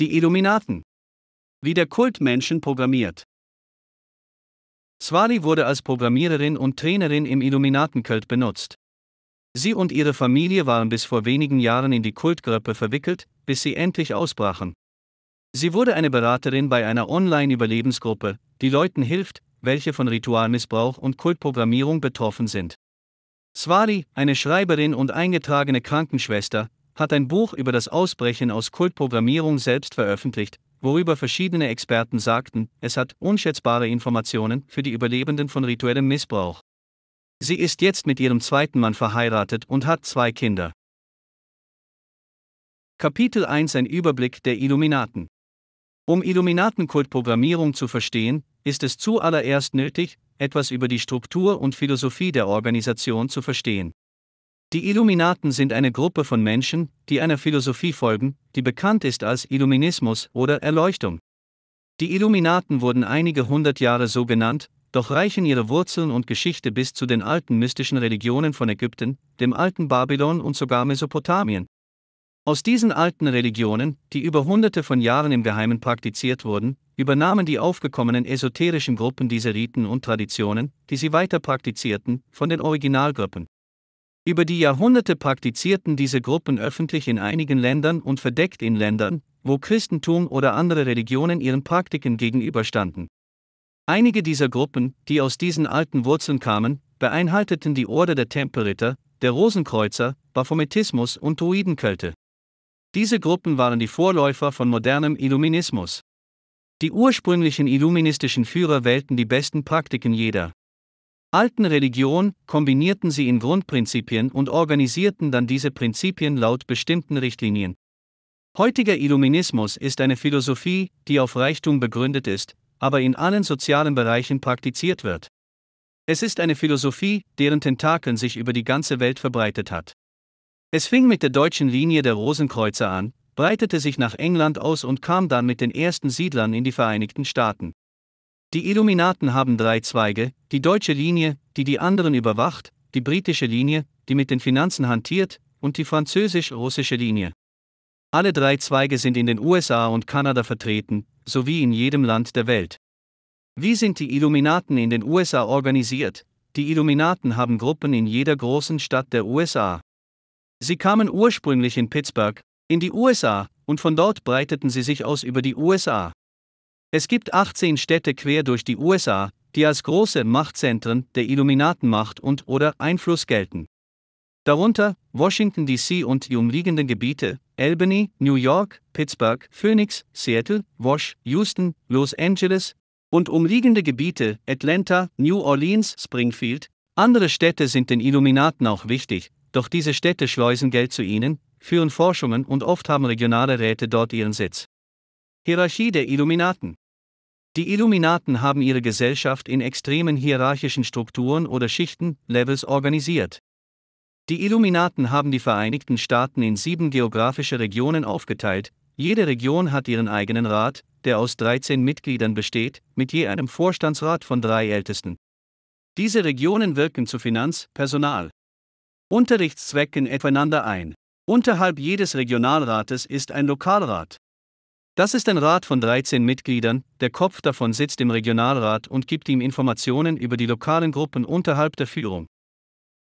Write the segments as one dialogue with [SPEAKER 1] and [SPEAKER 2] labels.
[SPEAKER 1] Die Illuminaten. Wie der Kult Menschen programmiert. Swali wurde als Programmiererin und Trainerin im Illuminatenkult benutzt. Sie und ihre Familie waren bis vor wenigen Jahren in die Kultgruppe verwickelt, bis sie endlich ausbrachen. Sie wurde eine Beraterin bei einer Online-Überlebensgruppe, die Leuten hilft, welche von Ritualmissbrauch und Kultprogrammierung betroffen sind. Swali, eine Schreiberin und eingetragene Krankenschwester, hat ein Buch über das Ausbrechen aus Kultprogrammierung selbst veröffentlicht, worüber verschiedene Experten sagten, es hat unschätzbare Informationen für die Überlebenden von rituellem Missbrauch. Sie ist jetzt mit ihrem zweiten Mann verheiratet und hat zwei Kinder. Kapitel 1 Ein Überblick der Illuminaten. Um Illuminatenkultprogrammierung zu verstehen, ist es zuallererst nötig, etwas über die Struktur und Philosophie der Organisation zu verstehen. Die Illuminaten sind eine Gruppe von Menschen, die einer Philosophie folgen, die bekannt ist als Illuminismus oder Erleuchtung. Die Illuminaten wurden einige hundert Jahre so genannt, doch reichen ihre Wurzeln und Geschichte bis zu den alten mystischen Religionen von Ägypten, dem alten Babylon und sogar Mesopotamien. Aus diesen alten Religionen, die über hunderte von Jahren im Geheimen praktiziert wurden, übernahmen die aufgekommenen esoterischen Gruppen diese Riten und Traditionen, die sie weiter praktizierten, von den Originalgruppen. Über die Jahrhunderte praktizierten diese Gruppen öffentlich in einigen Ländern und verdeckt in Ländern, wo Christentum oder andere Religionen ihren Praktiken gegenüberstanden. Einige dieser Gruppen, die aus diesen alten Wurzeln kamen, beinhalteten die Orde der Tempelritter, der Rosenkreuzer, Baphometismus und Druidenkölte. Diese Gruppen waren die Vorläufer von modernem Illuminismus. Die ursprünglichen illuministischen Führer wählten die besten Praktiken jeder alten Religion kombinierten sie in Grundprinzipien und organisierten dann diese Prinzipien laut bestimmten Richtlinien. Heutiger Illuminismus ist eine Philosophie, die auf Reichtum begründet ist, aber in allen sozialen Bereichen praktiziert wird. Es ist eine Philosophie, deren Tentakeln sich über die ganze Welt verbreitet hat. Es fing mit der deutschen Linie der Rosenkreuzer an, breitete sich nach England aus und kam dann mit den ersten Siedlern in die Vereinigten Staaten. Die Illuminaten haben drei Zweige, die deutsche Linie, die die anderen überwacht, die britische Linie, die mit den Finanzen hantiert, und die französisch-russische Linie. Alle drei Zweige sind in den USA und Kanada vertreten, sowie in jedem Land der Welt. Wie sind die Illuminaten in den USA organisiert? Die Illuminaten haben Gruppen in jeder großen Stadt der USA. Sie kamen ursprünglich in Pittsburgh, in die USA, und von dort breiteten sie sich aus über die USA. Es gibt 18 Städte quer durch die USA, die als große Machtzentren der Illuminatenmacht und oder Einfluss gelten. Darunter Washington DC und die umliegenden Gebiete, Albany, New York, Pittsburgh, Phoenix, Seattle, Wash, Houston, Los Angeles und umliegende Gebiete, Atlanta, New Orleans, Springfield. Andere Städte sind den Illuminaten auch wichtig, doch diese Städte schleusen Geld zu ihnen, führen Forschungen und oft haben regionale Räte dort ihren Sitz. Hierarchie der Illuminaten die Illuminaten haben ihre Gesellschaft in extremen hierarchischen Strukturen oder Schichten, Levels organisiert. Die Illuminaten haben die Vereinigten Staaten in sieben geografische Regionen aufgeteilt, jede Region hat ihren eigenen Rat, der aus 13 Mitgliedern besteht, mit je einem Vorstandsrat von drei Ältesten. Diese Regionen wirken zu Finanz-, Personal-, Unterrichtszwecken etwaeinander ein. Unterhalb jedes Regionalrates ist ein Lokalrat. Das ist ein Rat von 13 Mitgliedern, der Kopf davon sitzt im Regionalrat und gibt ihm Informationen über die lokalen Gruppen unterhalb der Führung.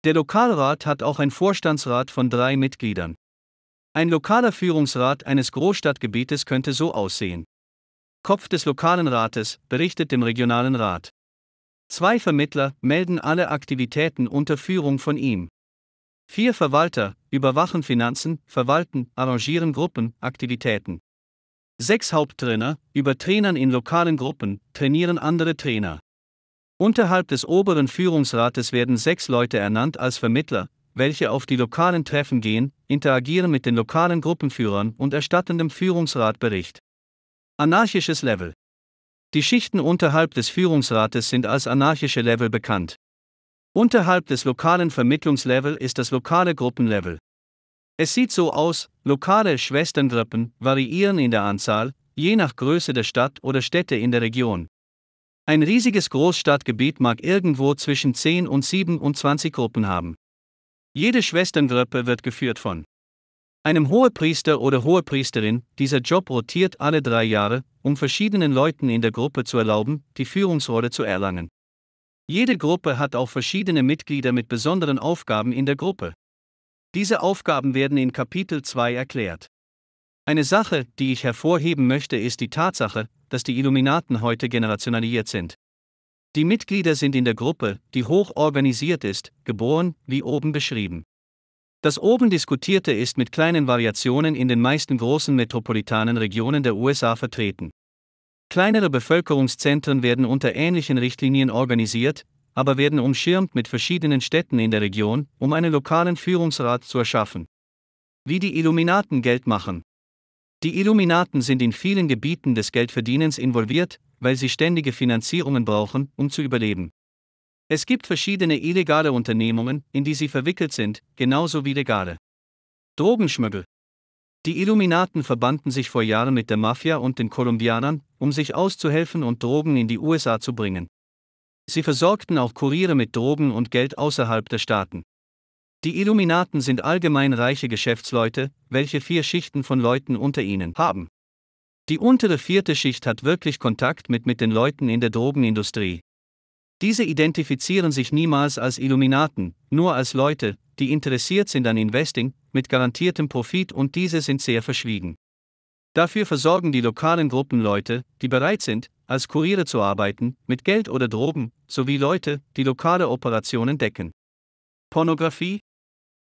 [SPEAKER 1] Der Lokalrat hat auch einen Vorstandsrat von drei Mitgliedern. Ein lokaler Führungsrat eines Großstadtgebietes könnte so aussehen. Kopf des lokalen Rates berichtet dem regionalen Rat. Zwei Vermittler melden alle Aktivitäten unter Führung von ihm. Vier Verwalter überwachen Finanzen, verwalten, arrangieren Gruppen, Aktivitäten. Sechs Haupttrainer, über Trainern in lokalen Gruppen, trainieren andere Trainer. Unterhalb des oberen Führungsrates werden sechs Leute ernannt als Vermittler, welche auf die lokalen Treffen gehen, interagieren mit den lokalen Gruppenführern und erstatten dem Führungsrat Bericht. Anarchisches Level. Die Schichten unterhalb des Führungsrates sind als anarchische Level bekannt. Unterhalb des lokalen Vermittlungslevel ist das lokale Gruppenlevel. Es sieht so aus, lokale Schwesterngruppen variieren in der Anzahl, je nach Größe der Stadt oder Städte in der Region. Ein riesiges Großstadtgebiet mag irgendwo zwischen 10 und 27 Gruppen haben. Jede Schwesterngruppe wird geführt von einem Hohepriester oder Hohepriesterin, dieser Job rotiert alle drei Jahre, um verschiedenen Leuten in der Gruppe zu erlauben, die Führungsrolle zu erlangen. Jede Gruppe hat auch verschiedene Mitglieder mit besonderen Aufgaben in der Gruppe. Diese Aufgaben werden in Kapitel 2 erklärt. Eine Sache, die ich hervorheben möchte, ist die Tatsache, dass die Illuminaten heute generationalisiert sind. Die Mitglieder sind in der Gruppe, die hoch organisiert ist, geboren, wie oben beschrieben. Das oben diskutierte ist mit kleinen Variationen in den meisten großen metropolitanen Regionen der USA vertreten. Kleinere Bevölkerungszentren werden unter ähnlichen Richtlinien organisiert, aber werden umschirmt mit verschiedenen Städten in der Region, um einen lokalen Führungsrat zu erschaffen. Wie die Illuminaten Geld machen. Die Illuminaten sind in vielen Gebieten des Geldverdienens involviert, weil sie ständige Finanzierungen brauchen, um zu überleben. Es gibt verschiedene illegale Unternehmungen, in die sie verwickelt sind, genauso wie legale. Drogenschmuggel. Die Illuminaten verbanden sich vor Jahren mit der Mafia und den Kolumbianern, um sich auszuhelfen und Drogen in die USA zu bringen. Sie versorgten auch Kuriere mit Drogen und Geld außerhalb der Staaten. Die Illuminaten sind allgemein reiche Geschäftsleute, welche vier Schichten von Leuten unter ihnen haben. Die untere vierte Schicht hat wirklich Kontakt mit, mit den Leuten in der Drogenindustrie. Diese identifizieren sich niemals als Illuminaten, nur als Leute, die interessiert sind an Investing, mit garantiertem Profit und diese sind sehr verschwiegen. Dafür versorgen die lokalen Gruppen Leute, die bereit sind, als Kuriere zu arbeiten, mit Geld oder Drogen, sowie Leute, die lokale Operationen decken. Pornografie?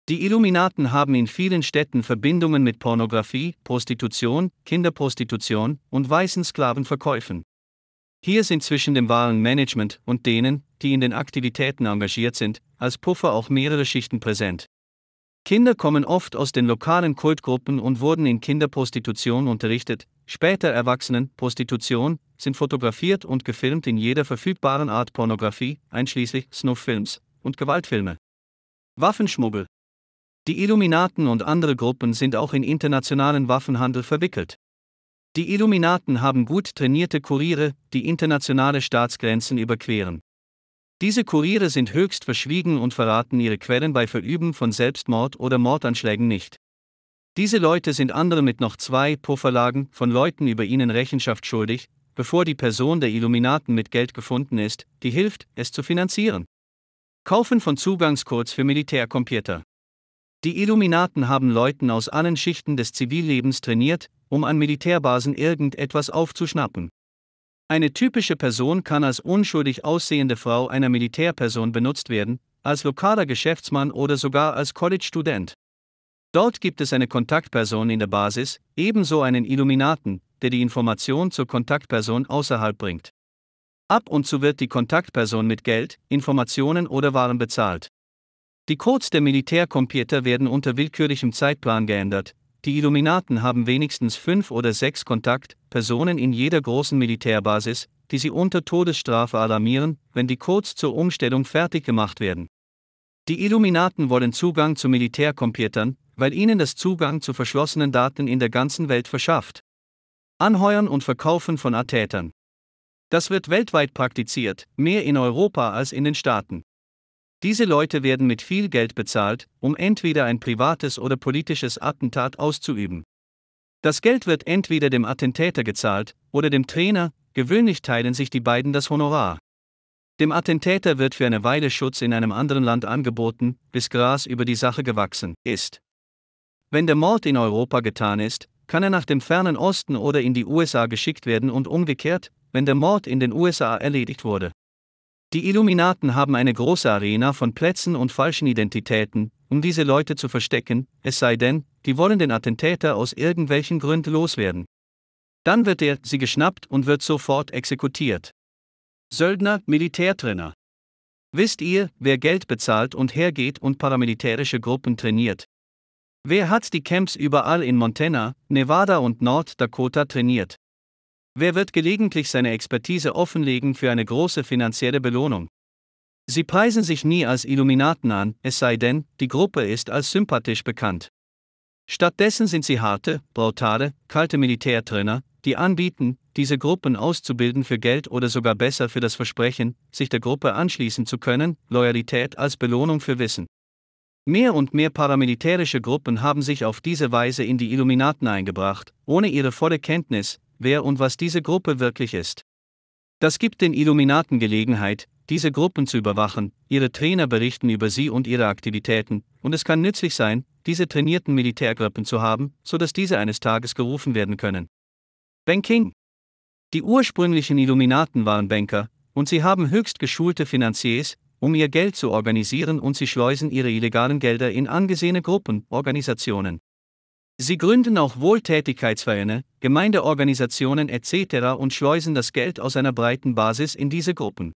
[SPEAKER 1] Die Illuminaten haben in vielen Städten Verbindungen mit Pornografie, Prostitution, Kinderprostitution und weißen Sklavenverkäufen. Hier sind zwischen dem wahren Management und denen, die in den Aktivitäten engagiert sind, als Puffer auch mehrere Schichten präsent. Kinder kommen oft aus den lokalen Kultgruppen und wurden in Kinderprostitution unterrichtet, später Erwachsenen, Prostitution, sind fotografiert und gefilmt in jeder verfügbaren Art Pornografie, einschließlich Snufffilms und Gewaltfilme. Waffenschmuggel. Die Illuminaten und andere Gruppen sind auch in internationalen Waffenhandel verwickelt. Die Illuminaten haben gut trainierte Kuriere, die internationale Staatsgrenzen überqueren. Diese Kuriere sind höchst verschwiegen und verraten ihre Quellen bei Verüben von Selbstmord oder Mordanschlägen nicht. Diese Leute sind andere mit noch zwei Pufferlagen von Leuten über ihnen Rechenschaft schuldig, bevor die Person der Illuminaten mit Geld gefunden ist, die hilft, es zu finanzieren. Kaufen von Zugangscodes für Militärcomputer. Die Illuminaten haben Leuten aus allen Schichten des Zivillebens trainiert, um an Militärbasen irgendetwas aufzuschnappen. Eine typische Person kann als unschuldig aussehende Frau einer Militärperson benutzt werden, als lokaler Geschäftsmann oder sogar als College-Student. Dort gibt es eine Kontaktperson in der Basis, ebenso einen Illuminaten, der die Information zur Kontaktperson außerhalb bringt. Ab und zu wird die Kontaktperson mit Geld, Informationen oder Waren bezahlt. Die Codes der Militärcomputer werden unter willkürlichem Zeitplan geändert. Die Illuminaten haben wenigstens fünf oder sechs Kontaktpersonen in jeder großen Militärbasis, die sie unter Todesstrafe alarmieren, wenn die Codes zur Umstellung fertig gemacht werden. Die Illuminaten wollen Zugang zu Militärcomputern, weil ihnen das Zugang zu verschlossenen Daten in der ganzen Welt verschafft. Anheuern und Verkaufen von Attätern. Das wird weltweit praktiziert, mehr in Europa als in den Staaten. Diese Leute werden mit viel Geld bezahlt, um entweder ein privates oder politisches Attentat auszuüben. Das Geld wird entweder dem Attentäter gezahlt oder dem Trainer, gewöhnlich teilen sich die beiden das Honorar. Dem Attentäter wird für eine Weile Schutz in einem anderen Land angeboten, bis Gras über die Sache gewachsen ist. Wenn der Mord in Europa getan ist, kann er nach dem fernen Osten oder in die USA geschickt werden und umgekehrt, wenn der Mord in den USA erledigt wurde. Die Illuminaten haben eine große Arena von Plätzen und falschen Identitäten, um diese Leute zu verstecken, es sei denn, die wollen den Attentäter aus irgendwelchen Gründen loswerden. Dann wird er, sie geschnappt und wird sofort exekutiert. Söldner, Militärtrainer. Wisst ihr, wer Geld bezahlt und hergeht und paramilitärische Gruppen trainiert? Wer hat die Camps überall in Montana, Nevada und Norddakota trainiert? Wer wird gelegentlich seine Expertise offenlegen für eine große finanzielle Belohnung? Sie preisen sich nie als Illuminaten an, es sei denn, die Gruppe ist als sympathisch bekannt. Stattdessen sind sie harte, brutale, kalte Militärtrainer, die anbieten, diese Gruppen auszubilden für Geld oder sogar besser für das Versprechen, sich der Gruppe anschließen zu können, Loyalität als Belohnung für Wissen. Mehr und mehr paramilitärische Gruppen haben sich auf diese Weise in die Illuminaten eingebracht, ohne ihre volle Kenntnis, wer und was diese Gruppe wirklich ist. Das gibt den Illuminaten Gelegenheit, diese Gruppen zu überwachen, ihre Trainer berichten über sie und ihre Aktivitäten, und es kann nützlich sein, diese trainierten Militärgruppen zu haben, sodass diese eines Tages gerufen werden können. Banking. Die ursprünglichen Illuminaten waren Banker, und sie haben höchst geschulte Finanziers, um ihr Geld zu organisieren und sie schleusen ihre illegalen Gelder in angesehene Gruppen, Organisationen. Sie gründen auch Wohltätigkeitsvereine, Gemeindeorganisationen etc. und schleusen das Geld aus einer breiten Basis in diese Gruppen.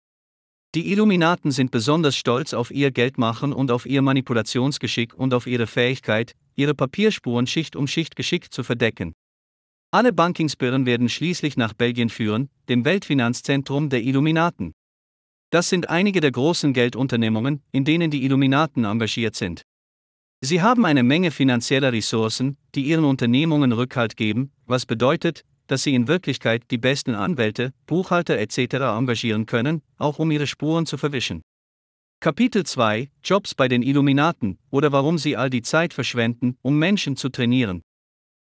[SPEAKER 1] Die Illuminaten sind besonders stolz auf ihr Geldmachen und auf ihr Manipulationsgeschick und auf ihre Fähigkeit, ihre Papierspuren Schicht um Schicht geschickt zu verdecken. Alle Bankingsperren werden schließlich nach Belgien führen, dem Weltfinanzzentrum der Illuminaten. Das sind einige der großen Geldunternehmungen, in denen die Illuminaten engagiert sind. Sie haben eine Menge finanzieller Ressourcen, die ihren Unternehmungen Rückhalt geben, was bedeutet, dass sie in Wirklichkeit die besten Anwälte, Buchhalter etc. engagieren können, auch um ihre Spuren zu verwischen. Kapitel 2 Jobs bei den Illuminaten oder warum sie all die Zeit verschwenden, um Menschen zu trainieren.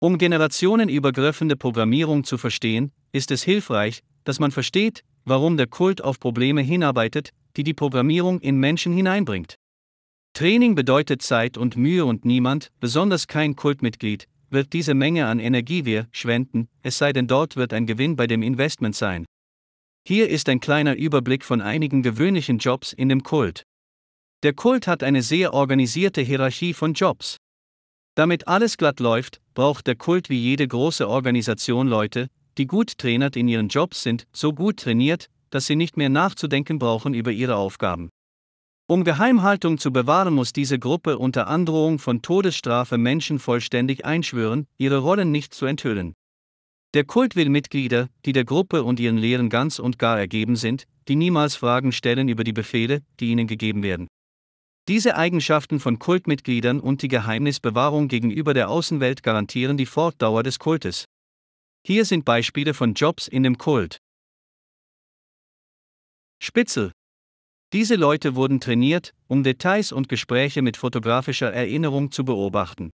[SPEAKER 1] Um generationenübergreifende Programmierung zu verstehen, ist es hilfreich, dass man versteht, warum der Kult auf Probleme hinarbeitet, die die Programmierung in Menschen hineinbringt. Training bedeutet Zeit und Mühe und niemand, besonders kein Kultmitglied, wird diese Menge an Energie wir schwenden, es sei denn dort wird ein Gewinn bei dem Investment sein. Hier ist ein kleiner Überblick von einigen gewöhnlichen Jobs in dem Kult. Der Kult hat eine sehr organisierte Hierarchie von Jobs. Damit alles glatt läuft, braucht der Kult wie jede große Organisation Leute, die gut trainiert in ihren Jobs sind, so gut trainiert, dass sie nicht mehr nachzudenken brauchen über ihre Aufgaben. Um Geheimhaltung zu bewahren, muss diese Gruppe unter Androhung von Todesstrafe Menschen vollständig einschwören, ihre Rollen nicht zu enthüllen. Der Kult will Mitglieder, die der Gruppe und ihren Lehren ganz und gar ergeben sind, die niemals Fragen stellen über die Befehle, die ihnen gegeben werden. Diese Eigenschaften von Kultmitgliedern und die Geheimnisbewahrung gegenüber der Außenwelt garantieren die Fortdauer des Kultes. Hier sind Beispiele von Jobs in dem Kult. Spitzel. Diese Leute wurden trainiert, um Details und Gespräche mit fotografischer Erinnerung zu beobachten.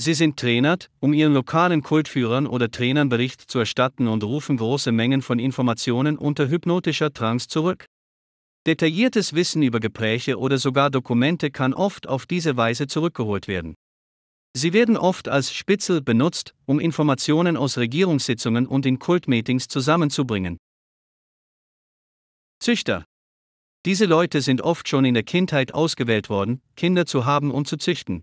[SPEAKER 1] Sie sind trainiert, um ihren lokalen Kultführern oder Trainern Bericht zu erstatten und rufen große Mengen von Informationen unter hypnotischer Trance zurück. Detailliertes Wissen über Gepräche oder sogar Dokumente kann oft auf diese Weise zurückgeholt werden. Sie werden oft als Spitzel benutzt, um Informationen aus Regierungssitzungen und in Kultmeetings zusammenzubringen. Züchter. Diese Leute sind oft schon in der Kindheit ausgewählt worden, Kinder zu haben und zu züchten.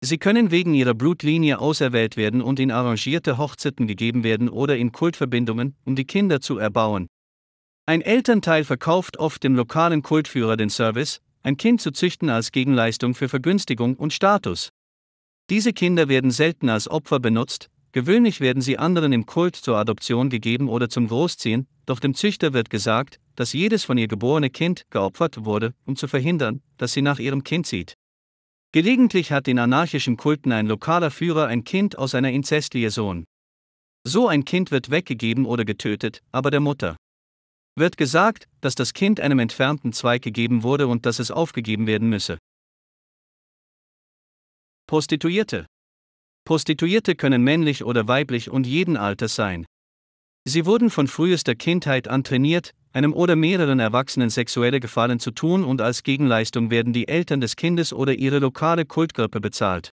[SPEAKER 1] Sie können wegen ihrer Blutlinie auserwählt werden und in arrangierte Hochzeiten gegeben werden oder in Kultverbindungen, um die Kinder zu erbauen. Ein Elternteil verkauft oft dem lokalen Kultführer den Service, ein Kind zu züchten als Gegenleistung für Vergünstigung und Status. Diese Kinder werden selten als Opfer benutzt, gewöhnlich werden sie anderen im Kult zur Adoption gegeben oder zum Großziehen, doch dem Züchter wird gesagt, dass jedes von ihr geborene Kind geopfert wurde, um zu verhindern, dass sie nach ihrem Kind sieht. Gelegentlich hat in anarchischen Kulten ein lokaler Führer ein Kind aus einer Inzestliaison. So ein Kind wird weggegeben oder getötet, aber der Mutter wird gesagt, dass das Kind einem entfernten Zweig gegeben wurde und dass es aufgegeben werden müsse. Prostituierte. Prostituierte können männlich oder weiblich und jeden Alters sein. Sie wurden von frühester Kindheit an trainiert, einem oder mehreren Erwachsenen sexuelle Gefallen zu tun und als Gegenleistung werden die Eltern des Kindes oder ihre lokale Kultgruppe bezahlt.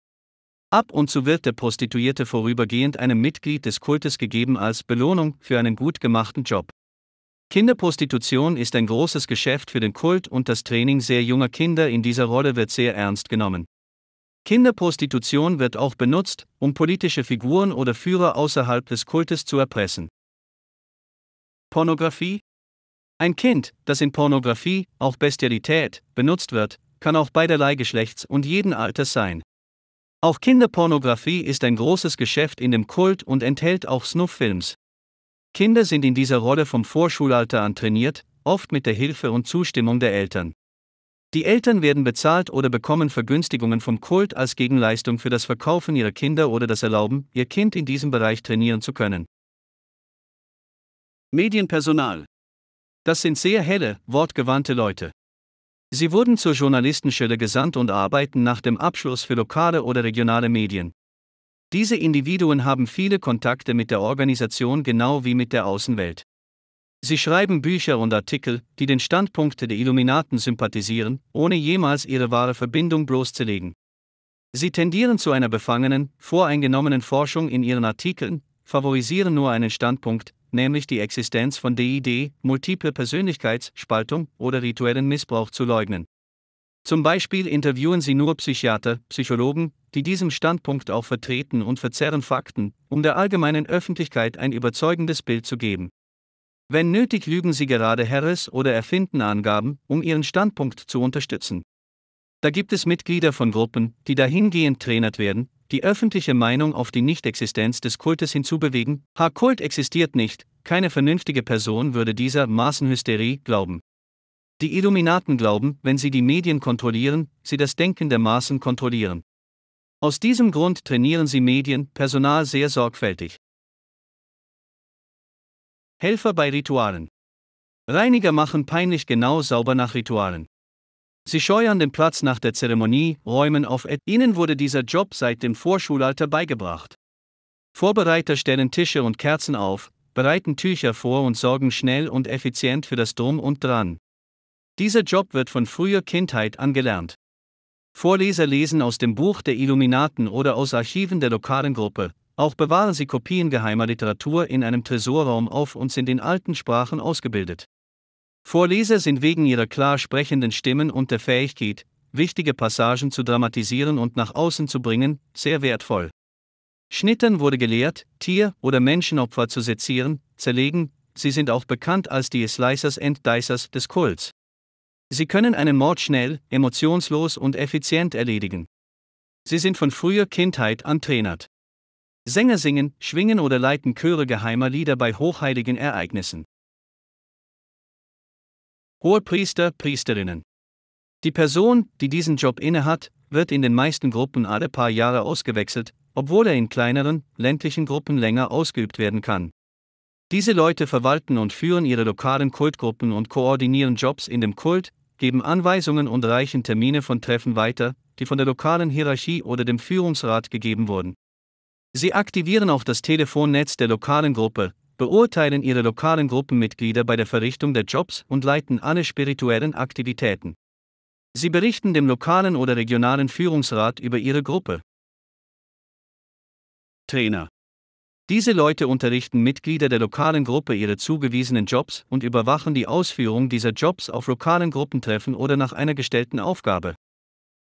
[SPEAKER 1] Ab und zu wird der Prostituierte vorübergehend einem Mitglied des Kultes gegeben als Belohnung für einen gut gemachten Job. Kinderprostitution ist ein großes Geschäft für den Kult und das Training sehr junger Kinder in dieser Rolle wird sehr ernst genommen. Kinderprostitution wird auch benutzt, um politische Figuren oder Führer außerhalb des Kultes zu erpressen. Pornografie? Ein Kind, das in Pornografie, auch Bestialität, benutzt wird, kann auch beiderlei Geschlechts und jeden Alters sein. Auch Kinderpornografie ist ein großes Geschäft in dem Kult und enthält auch Snufffilms. Kinder sind in dieser Rolle vom Vorschulalter an trainiert, oft mit der Hilfe und Zustimmung der Eltern. Die Eltern werden bezahlt oder bekommen Vergünstigungen vom Kult als Gegenleistung für das Verkaufen ihrer Kinder oder das Erlauben, ihr Kind in diesem Bereich trainieren zu können. Medienpersonal. Das sind sehr helle, wortgewandte Leute. Sie wurden zur Journalistenschule gesandt und arbeiten nach dem Abschluss für lokale oder regionale Medien. Diese Individuen haben viele Kontakte mit der Organisation genau wie mit der Außenwelt. Sie schreiben Bücher und Artikel, die den Standpunkte der Illuminaten sympathisieren, ohne jemals ihre wahre Verbindung bloßzulegen. Sie tendieren zu einer befangenen, voreingenommenen Forschung in ihren Artikeln, favorisieren nur einen Standpunkt, nämlich die Existenz von DID, multiple Persönlichkeitsspaltung oder rituellen Missbrauch zu leugnen. Zum Beispiel interviewen sie nur Psychiater, Psychologen, die diesen Standpunkt auch vertreten und verzerren Fakten, um der allgemeinen Öffentlichkeit ein überzeugendes Bild zu geben. Wenn nötig, lügen sie gerade Herres oder erfinden Angaben, um ihren Standpunkt zu unterstützen. Da gibt es Mitglieder von Gruppen, die dahingehend trainiert werden, die öffentliche Meinung auf die Nichtexistenz des Kultes hinzubewegen. Ha-Kult existiert nicht, keine vernünftige Person würde dieser Massenhysterie glauben. Die Illuminaten glauben, wenn sie die Medien kontrollieren, sie das Denken der Maßen kontrollieren. Aus diesem Grund trainieren sie Medien, Personal sehr sorgfältig. Helfer bei Ritualen. Reiniger machen peinlich genau sauber nach Ritualen. Sie scheuern den Platz nach der Zeremonie, räumen auf. Ihnen wurde dieser Job seit dem Vorschulalter beigebracht. Vorbereiter stellen Tische und Kerzen auf, bereiten Tücher vor und sorgen schnell und effizient für das Drum und Dran. Dieser Job wird von früher Kindheit angelernt. Vorleser lesen aus dem Buch der Illuminaten oder aus Archiven der lokalen Gruppe, auch bewahren sie Kopien geheimer Literatur in einem Tresorraum auf und sind in alten Sprachen ausgebildet. Vorleser sind wegen ihrer klar sprechenden Stimmen und der Fähigkeit, wichtige Passagen zu dramatisieren und nach außen zu bringen, sehr wertvoll. Schnittern wurde gelehrt, Tier- oder Menschenopfer zu sezieren, zerlegen, sie sind auch bekannt als die Slicers and Dicers des Kults. Sie können einen Mord schnell, emotionslos und effizient erledigen. Sie sind von früher Kindheit an trainiert. Sänger singen, schwingen oder leiten Chöre geheimer Lieder bei hochheiligen Ereignissen. Hohepriester, Priesterinnen. Die Person, die diesen Job innehat, wird in den meisten Gruppen alle paar Jahre ausgewechselt, obwohl er in kleineren, ländlichen Gruppen länger ausgeübt werden kann. Diese Leute verwalten und führen ihre lokalen Kultgruppen und koordinieren Jobs in dem Kult, geben Anweisungen und reichen Termine von Treffen weiter, die von der lokalen Hierarchie oder dem Führungsrat gegeben wurden. Sie aktivieren auch das Telefonnetz der lokalen Gruppe, beurteilen ihre lokalen Gruppenmitglieder bei der Verrichtung der Jobs und leiten alle spirituellen Aktivitäten. Sie berichten dem lokalen oder regionalen Führungsrat über ihre Gruppe. Trainer. Diese Leute unterrichten Mitglieder der lokalen Gruppe ihre zugewiesenen Jobs und überwachen die Ausführung dieser Jobs auf lokalen Gruppentreffen oder nach einer gestellten Aufgabe.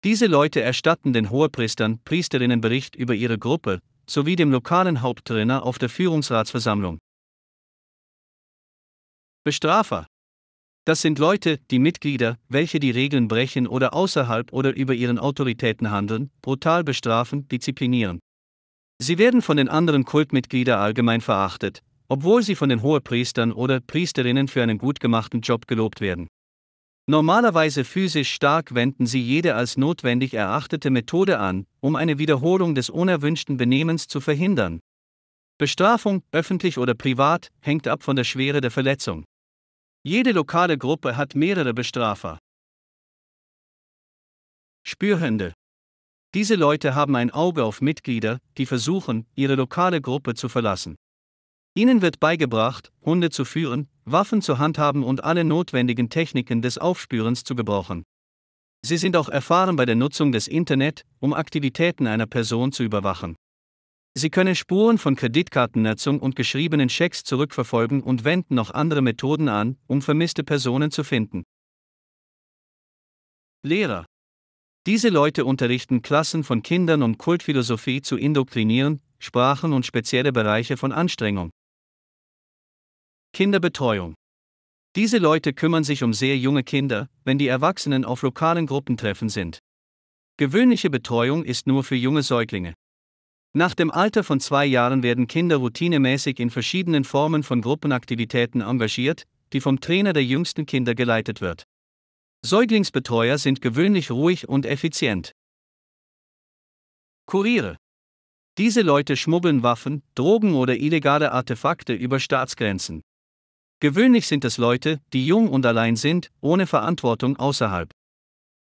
[SPEAKER 1] Diese Leute erstatten den Hohepriestern, Priesterinnen Bericht über ihre Gruppe, sowie dem lokalen Haupttrainer auf der Führungsratsversammlung. Bestrafer. Das sind Leute, die Mitglieder, welche die Regeln brechen oder außerhalb oder über ihren Autoritäten handeln, brutal bestrafen, disziplinieren. Sie werden von den anderen Kultmitgliedern allgemein verachtet, obwohl sie von den Hohepriestern oder Priesterinnen für einen gut gemachten Job gelobt werden. Normalerweise physisch stark wenden sie jede als notwendig erachtete Methode an, um eine Wiederholung des unerwünschten Benehmens zu verhindern. Bestrafung, öffentlich oder privat, hängt ab von der Schwere der Verletzung. Jede lokale Gruppe hat mehrere Bestrafer. Spürhände. Diese Leute haben ein Auge auf Mitglieder, die versuchen, ihre lokale Gruppe zu verlassen. Ihnen wird beigebracht, Hunde zu führen, Waffen zu handhaben und alle notwendigen Techniken des Aufspürens zu gebrauchen. Sie sind auch erfahren bei der Nutzung des Internet, um Aktivitäten einer Person zu überwachen. Sie können Spuren von Kreditkartennetzung und geschriebenen Schecks zurückverfolgen und wenden noch andere Methoden an, um vermisste Personen zu finden. Lehrer. Diese Leute unterrichten Klassen von Kindern, um Kultphilosophie zu indoktrinieren, Sprachen und spezielle Bereiche von Anstrengung. Kinderbetreuung. Diese Leute kümmern sich um sehr junge Kinder, wenn die Erwachsenen auf lokalen Gruppentreffen sind. Gewöhnliche Betreuung ist nur für junge Säuglinge. Nach dem Alter von zwei Jahren werden Kinder routinemäßig in verschiedenen Formen von Gruppenaktivitäten engagiert, die vom Trainer der jüngsten Kinder geleitet wird. Säuglingsbetreuer sind gewöhnlich ruhig und effizient. Kuriere. Diese Leute schmuggeln Waffen, Drogen oder illegale Artefakte über Staatsgrenzen. Gewöhnlich sind es Leute, die jung und allein sind, ohne Verantwortung außerhalb.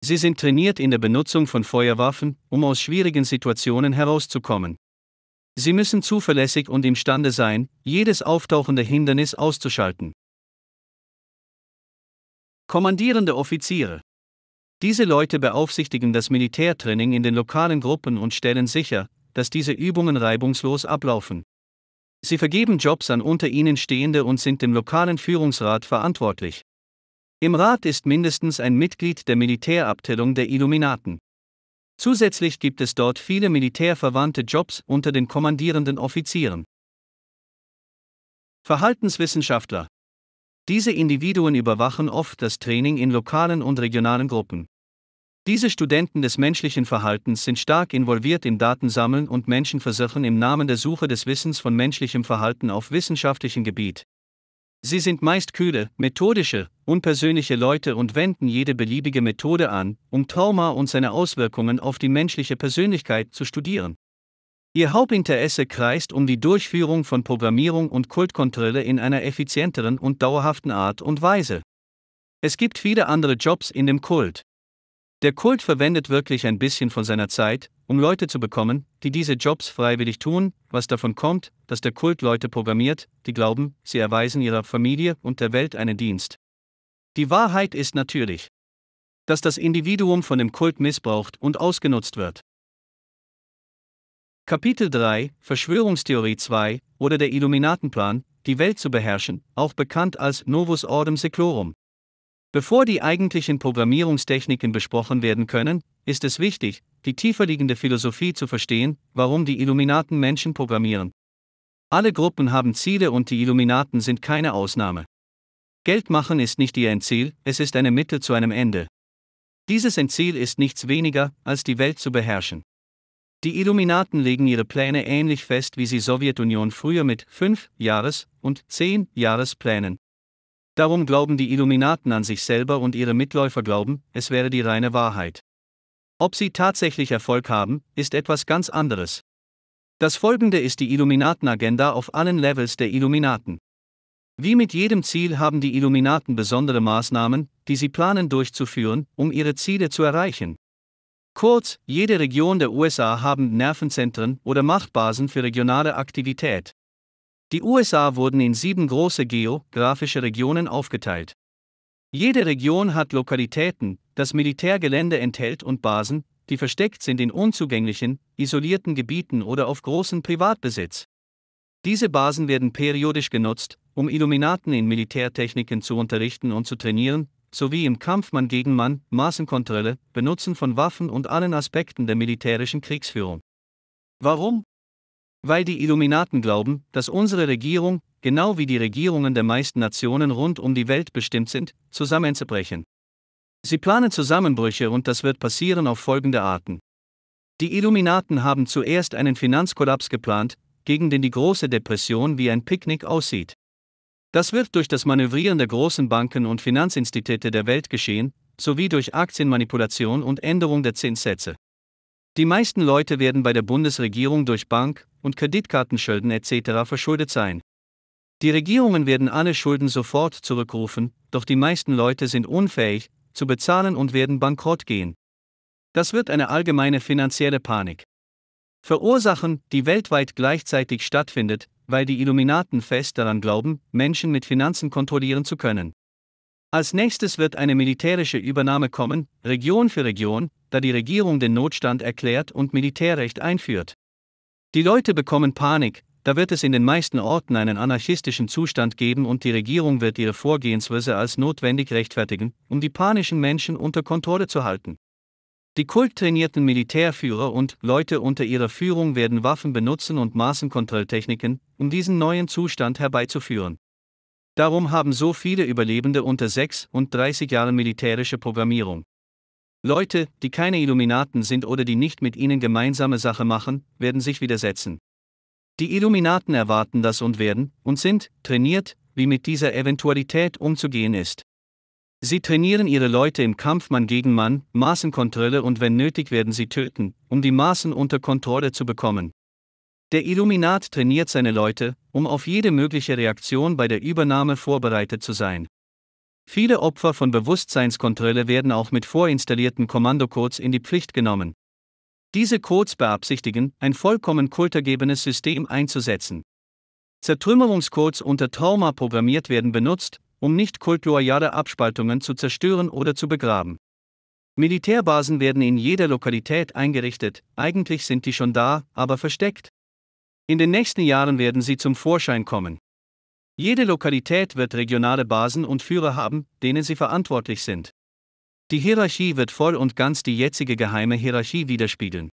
[SPEAKER 1] Sie sind trainiert in der Benutzung von Feuerwaffen, um aus schwierigen Situationen herauszukommen. Sie müssen zuverlässig und imstande sein, jedes auftauchende Hindernis auszuschalten. Kommandierende Offiziere. Diese Leute beaufsichtigen das Militärtraining in den lokalen Gruppen und stellen sicher, dass diese Übungen reibungslos ablaufen. Sie vergeben Jobs an unter ihnen Stehende und sind dem lokalen Führungsrat verantwortlich. Im Rat ist mindestens ein Mitglied der Militärabteilung der Illuminaten. Zusätzlich gibt es dort viele militärverwandte Jobs unter den kommandierenden Offizieren. Verhaltenswissenschaftler. Diese Individuen überwachen oft das Training in lokalen und regionalen Gruppen. Diese Studenten des menschlichen Verhaltens sind stark involviert im Datensammeln und Menschenversuchen im Namen der Suche des Wissens von menschlichem Verhalten auf wissenschaftlichem Gebiet. Sie sind meist kühle, methodische, unpersönliche Leute und wenden jede beliebige Methode an, um Trauma und seine Auswirkungen auf die menschliche Persönlichkeit zu studieren. Ihr Hauptinteresse kreist um die Durchführung von Programmierung und Kultkontrolle in einer effizienteren und dauerhaften Art und Weise. Es gibt viele andere Jobs in dem Kult. Der Kult verwendet wirklich ein bisschen von seiner Zeit, um Leute zu bekommen, die diese Jobs freiwillig tun, was davon kommt, dass der Kult Leute programmiert, die glauben, sie erweisen ihrer Familie und der Welt einen Dienst. Die Wahrheit ist natürlich, dass das Individuum von dem Kult missbraucht und ausgenutzt wird. Kapitel 3 Verschwörungstheorie 2 oder der Illuminatenplan, die Welt zu beherrschen, auch bekannt als Novus Ordem Seclorum. Bevor die eigentlichen Programmierungstechniken besprochen werden können, ist es wichtig, die tieferliegende Philosophie zu verstehen, warum die Illuminaten Menschen programmieren. Alle Gruppen haben Ziele und die Illuminaten sind keine Ausnahme. Geld machen ist nicht ihr Endziel, es ist eine Mittel zu einem Ende. Dieses Endziel ist nichts weniger, als die Welt zu beherrschen. Die Illuminaten legen ihre Pläne ähnlich fest, wie sie Sowjetunion früher mit 5 Jahres- und 10 Jahresplänen Darum glauben die Illuminaten an sich selber und ihre Mitläufer glauben, es wäre die reine Wahrheit. Ob sie tatsächlich Erfolg haben, ist etwas ganz anderes. Das folgende ist die Illuminaten-Agenda auf allen Levels der Illuminaten. Wie mit jedem Ziel haben die Illuminaten besondere Maßnahmen, die sie planen durchzuführen, um ihre Ziele zu erreichen. Kurz, jede Region der USA haben Nervenzentren oder Machtbasen für regionale Aktivität. Die USA wurden in sieben große geografische Regionen aufgeteilt. Jede Region hat Lokalitäten, das Militärgelände enthält und Basen, die versteckt sind in unzugänglichen, isolierten Gebieten oder auf großen Privatbesitz. Diese Basen werden periodisch genutzt, um Illuminaten in Militärtechniken zu unterrichten und zu trainieren, sowie im Kampf Mann gegen Mann, Massenkontrolle, Benutzen von Waffen und allen Aspekten der militärischen Kriegsführung. Warum? Weil die Illuminaten glauben, dass unsere Regierung, genau wie die Regierungen der meisten Nationen rund um die Welt bestimmt sind, zusammenzubrechen. Sie planen Zusammenbrüche und das wird passieren auf folgende Arten. Die Illuminaten haben zuerst einen Finanzkollaps geplant, gegen den die große Depression wie ein Picknick aussieht. Das wird durch das Manövrieren der großen Banken und Finanzinstitute der Welt geschehen, sowie durch Aktienmanipulation und Änderung der Zinssätze. Die meisten Leute werden bei der Bundesregierung durch Bank- und Kreditkartenschulden etc. verschuldet sein. Die Regierungen werden alle Schulden sofort zurückrufen, doch die meisten Leute sind unfähig, zu bezahlen und werden bankrott gehen. Das wird eine allgemeine finanzielle Panik verursachen, die weltweit gleichzeitig stattfindet, weil die Illuminaten fest daran glauben, Menschen mit Finanzen kontrollieren zu können. Als nächstes wird eine militärische Übernahme kommen, Region für Region, da die Regierung den Notstand erklärt und Militärrecht einführt. Die Leute bekommen Panik, da wird es in den meisten Orten einen anarchistischen Zustand geben und die Regierung wird ihre Vorgehensweise als notwendig rechtfertigen, um die panischen Menschen unter Kontrolle zu halten. Die kulttrainierten Militärführer und Leute unter ihrer Führung werden Waffen benutzen und Massenkontrolltechniken, um diesen neuen Zustand herbeizuführen. Darum haben so viele Überlebende unter 6 und 30 Jahren militärische Programmierung. Leute, die keine Illuminaten sind oder die nicht mit ihnen gemeinsame Sache machen, werden sich widersetzen. Die Illuminaten erwarten das und werden, und sind, trainiert, wie mit dieser Eventualität umzugehen ist. Sie trainieren ihre Leute im Kampf Mann gegen Mann, Maßenkontrolle und wenn nötig werden sie töten, um die Maßen unter Kontrolle zu bekommen. Der Illuminat trainiert seine Leute, um auf jede mögliche Reaktion bei der Übernahme vorbereitet zu sein. Viele Opfer von Bewusstseinskontrolle werden auch mit vorinstallierten Kommandocodes in die Pflicht genommen. Diese Codes beabsichtigen, ein vollkommen kultergebenes System einzusetzen. Zertrümmerungscodes unter Trauma programmiert werden benutzt, um nicht kultloyale Abspaltungen zu zerstören oder zu begraben. Militärbasen werden in jeder Lokalität eingerichtet, eigentlich sind die schon da, aber versteckt. In den nächsten Jahren werden sie zum Vorschein kommen. Jede Lokalität wird regionale Basen und Führer haben, denen sie verantwortlich sind. Die Hierarchie wird voll und ganz die jetzige geheime Hierarchie widerspiegeln.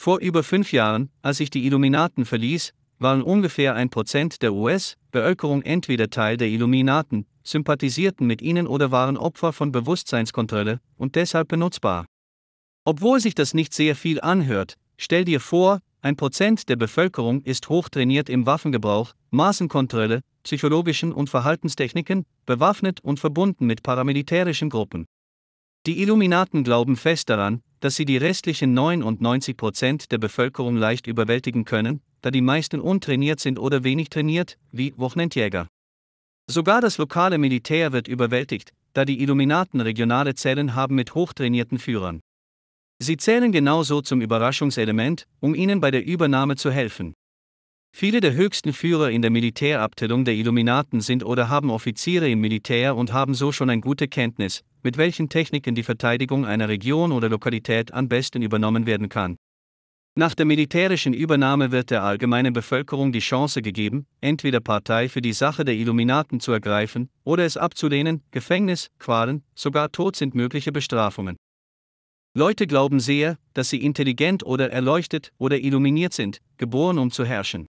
[SPEAKER 1] Vor über fünf Jahren, als ich die Illuminaten verließ, waren ungefähr ein Prozent der US-Bevölkerung entweder Teil der Illuminaten, sympathisierten mit ihnen oder waren Opfer von Bewusstseinskontrolle und deshalb benutzbar. Obwohl sich das nicht sehr viel anhört, stell dir vor, ein Prozent der Bevölkerung ist hochtrainiert im Waffengebrauch, Maßenkontrolle, psychologischen und Verhaltenstechniken, bewaffnet und verbunden mit paramilitärischen Gruppen. Die Illuminaten glauben fest daran, dass sie die restlichen 99 Prozent der Bevölkerung leicht überwältigen können, da die meisten untrainiert sind oder wenig trainiert, wie Wochenendjäger. Sogar das lokale Militär wird überwältigt, da die Illuminaten regionale Zellen haben mit hochtrainierten Führern. Sie zählen genauso zum Überraschungselement, um ihnen bei der Übernahme zu helfen. Viele der höchsten Führer in der Militärabteilung der Illuminaten sind oder haben Offiziere im Militär und haben so schon eine gute Kenntnis, mit welchen Techniken die Verteidigung einer Region oder Lokalität am besten übernommen werden kann. Nach der militärischen Übernahme wird der allgemeinen Bevölkerung die Chance gegeben, entweder Partei für die Sache der Illuminaten zu ergreifen oder es abzulehnen, Gefängnis, Qualen, sogar Tod sind mögliche Bestrafungen. Leute glauben sehr, dass sie intelligent oder erleuchtet oder illuminiert sind, geboren um zu herrschen.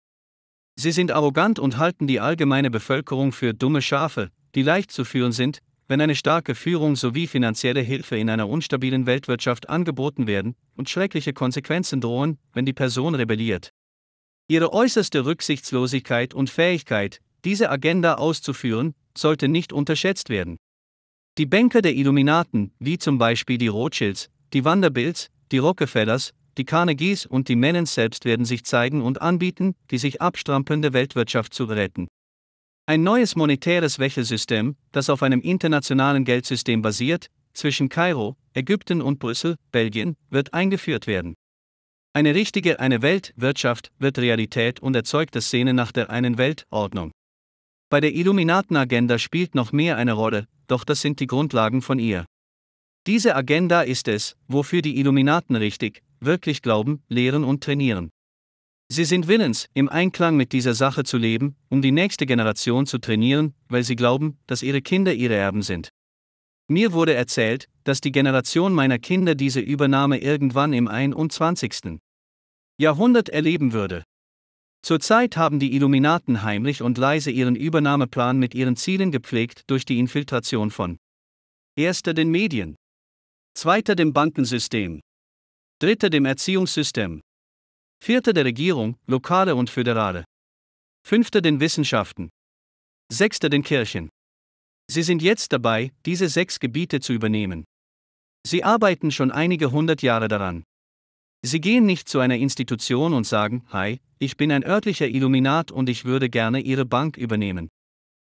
[SPEAKER 1] Sie sind arrogant und halten die allgemeine Bevölkerung für dumme Schafe, die leicht zu führen sind, wenn eine starke Führung sowie finanzielle Hilfe in einer unstabilen Weltwirtschaft angeboten werden und schreckliche Konsequenzen drohen, wenn die Person rebelliert. Ihre äußerste Rücksichtslosigkeit und Fähigkeit, diese Agenda auszuführen, sollte nicht unterschätzt werden. Die Banker der Illuminaten, wie zum Beispiel die Rothschilds, die Vanderbilts, die Rockefellers, die Carnegies und die Mennen selbst werden sich zeigen und anbieten, die sich abstrampelnde Weltwirtschaft zu retten. Ein neues monetäres Wächelsystem, das auf einem internationalen Geldsystem basiert, zwischen Kairo, Ägypten und Brüssel, Belgien, wird eingeführt werden. Eine richtige eine Weltwirtschaft wird Realität und erzeugt das Sehne nach der einen Weltordnung. Bei der Illuminatenagenda spielt noch mehr eine Rolle, doch das sind die Grundlagen von ihr. Diese Agenda ist es, wofür die Illuminaten richtig, wirklich glauben, lehren und trainieren. Sie sind willens, im Einklang mit dieser Sache zu leben, um die nächste Generation zu trainieren, weil sie glauben, dass ihre Kinder ihre Erben sind. Mir wurde erzählt, dass die Generation meiner Kinder diese Übernahme irgendwann im 21. Jahrhundert erleben würde. Zurzeit haben die Illuminaten heimlich und leise ihren Übernahmeplan mit ihren Zielen gepflegt durch die Infiltration von Erster den Medien. Zweiter dem Bankensystem. Dritter dem Erziehungssystem. Vierter der Regierung, lokale und föderale. Fünfter den Wissenschaften. Sechster den Kirchen. Sie sind jetzt dabei, diese sechs Gebiete zu übernehmen. Sie arbeiten schon einige hundert Jahre daran. Sie gehen nicht zu einer Institution und sagen, Hi, ich bin ein örtlicher Illuminat und ich würde gerne Ihre Bank übernehmen.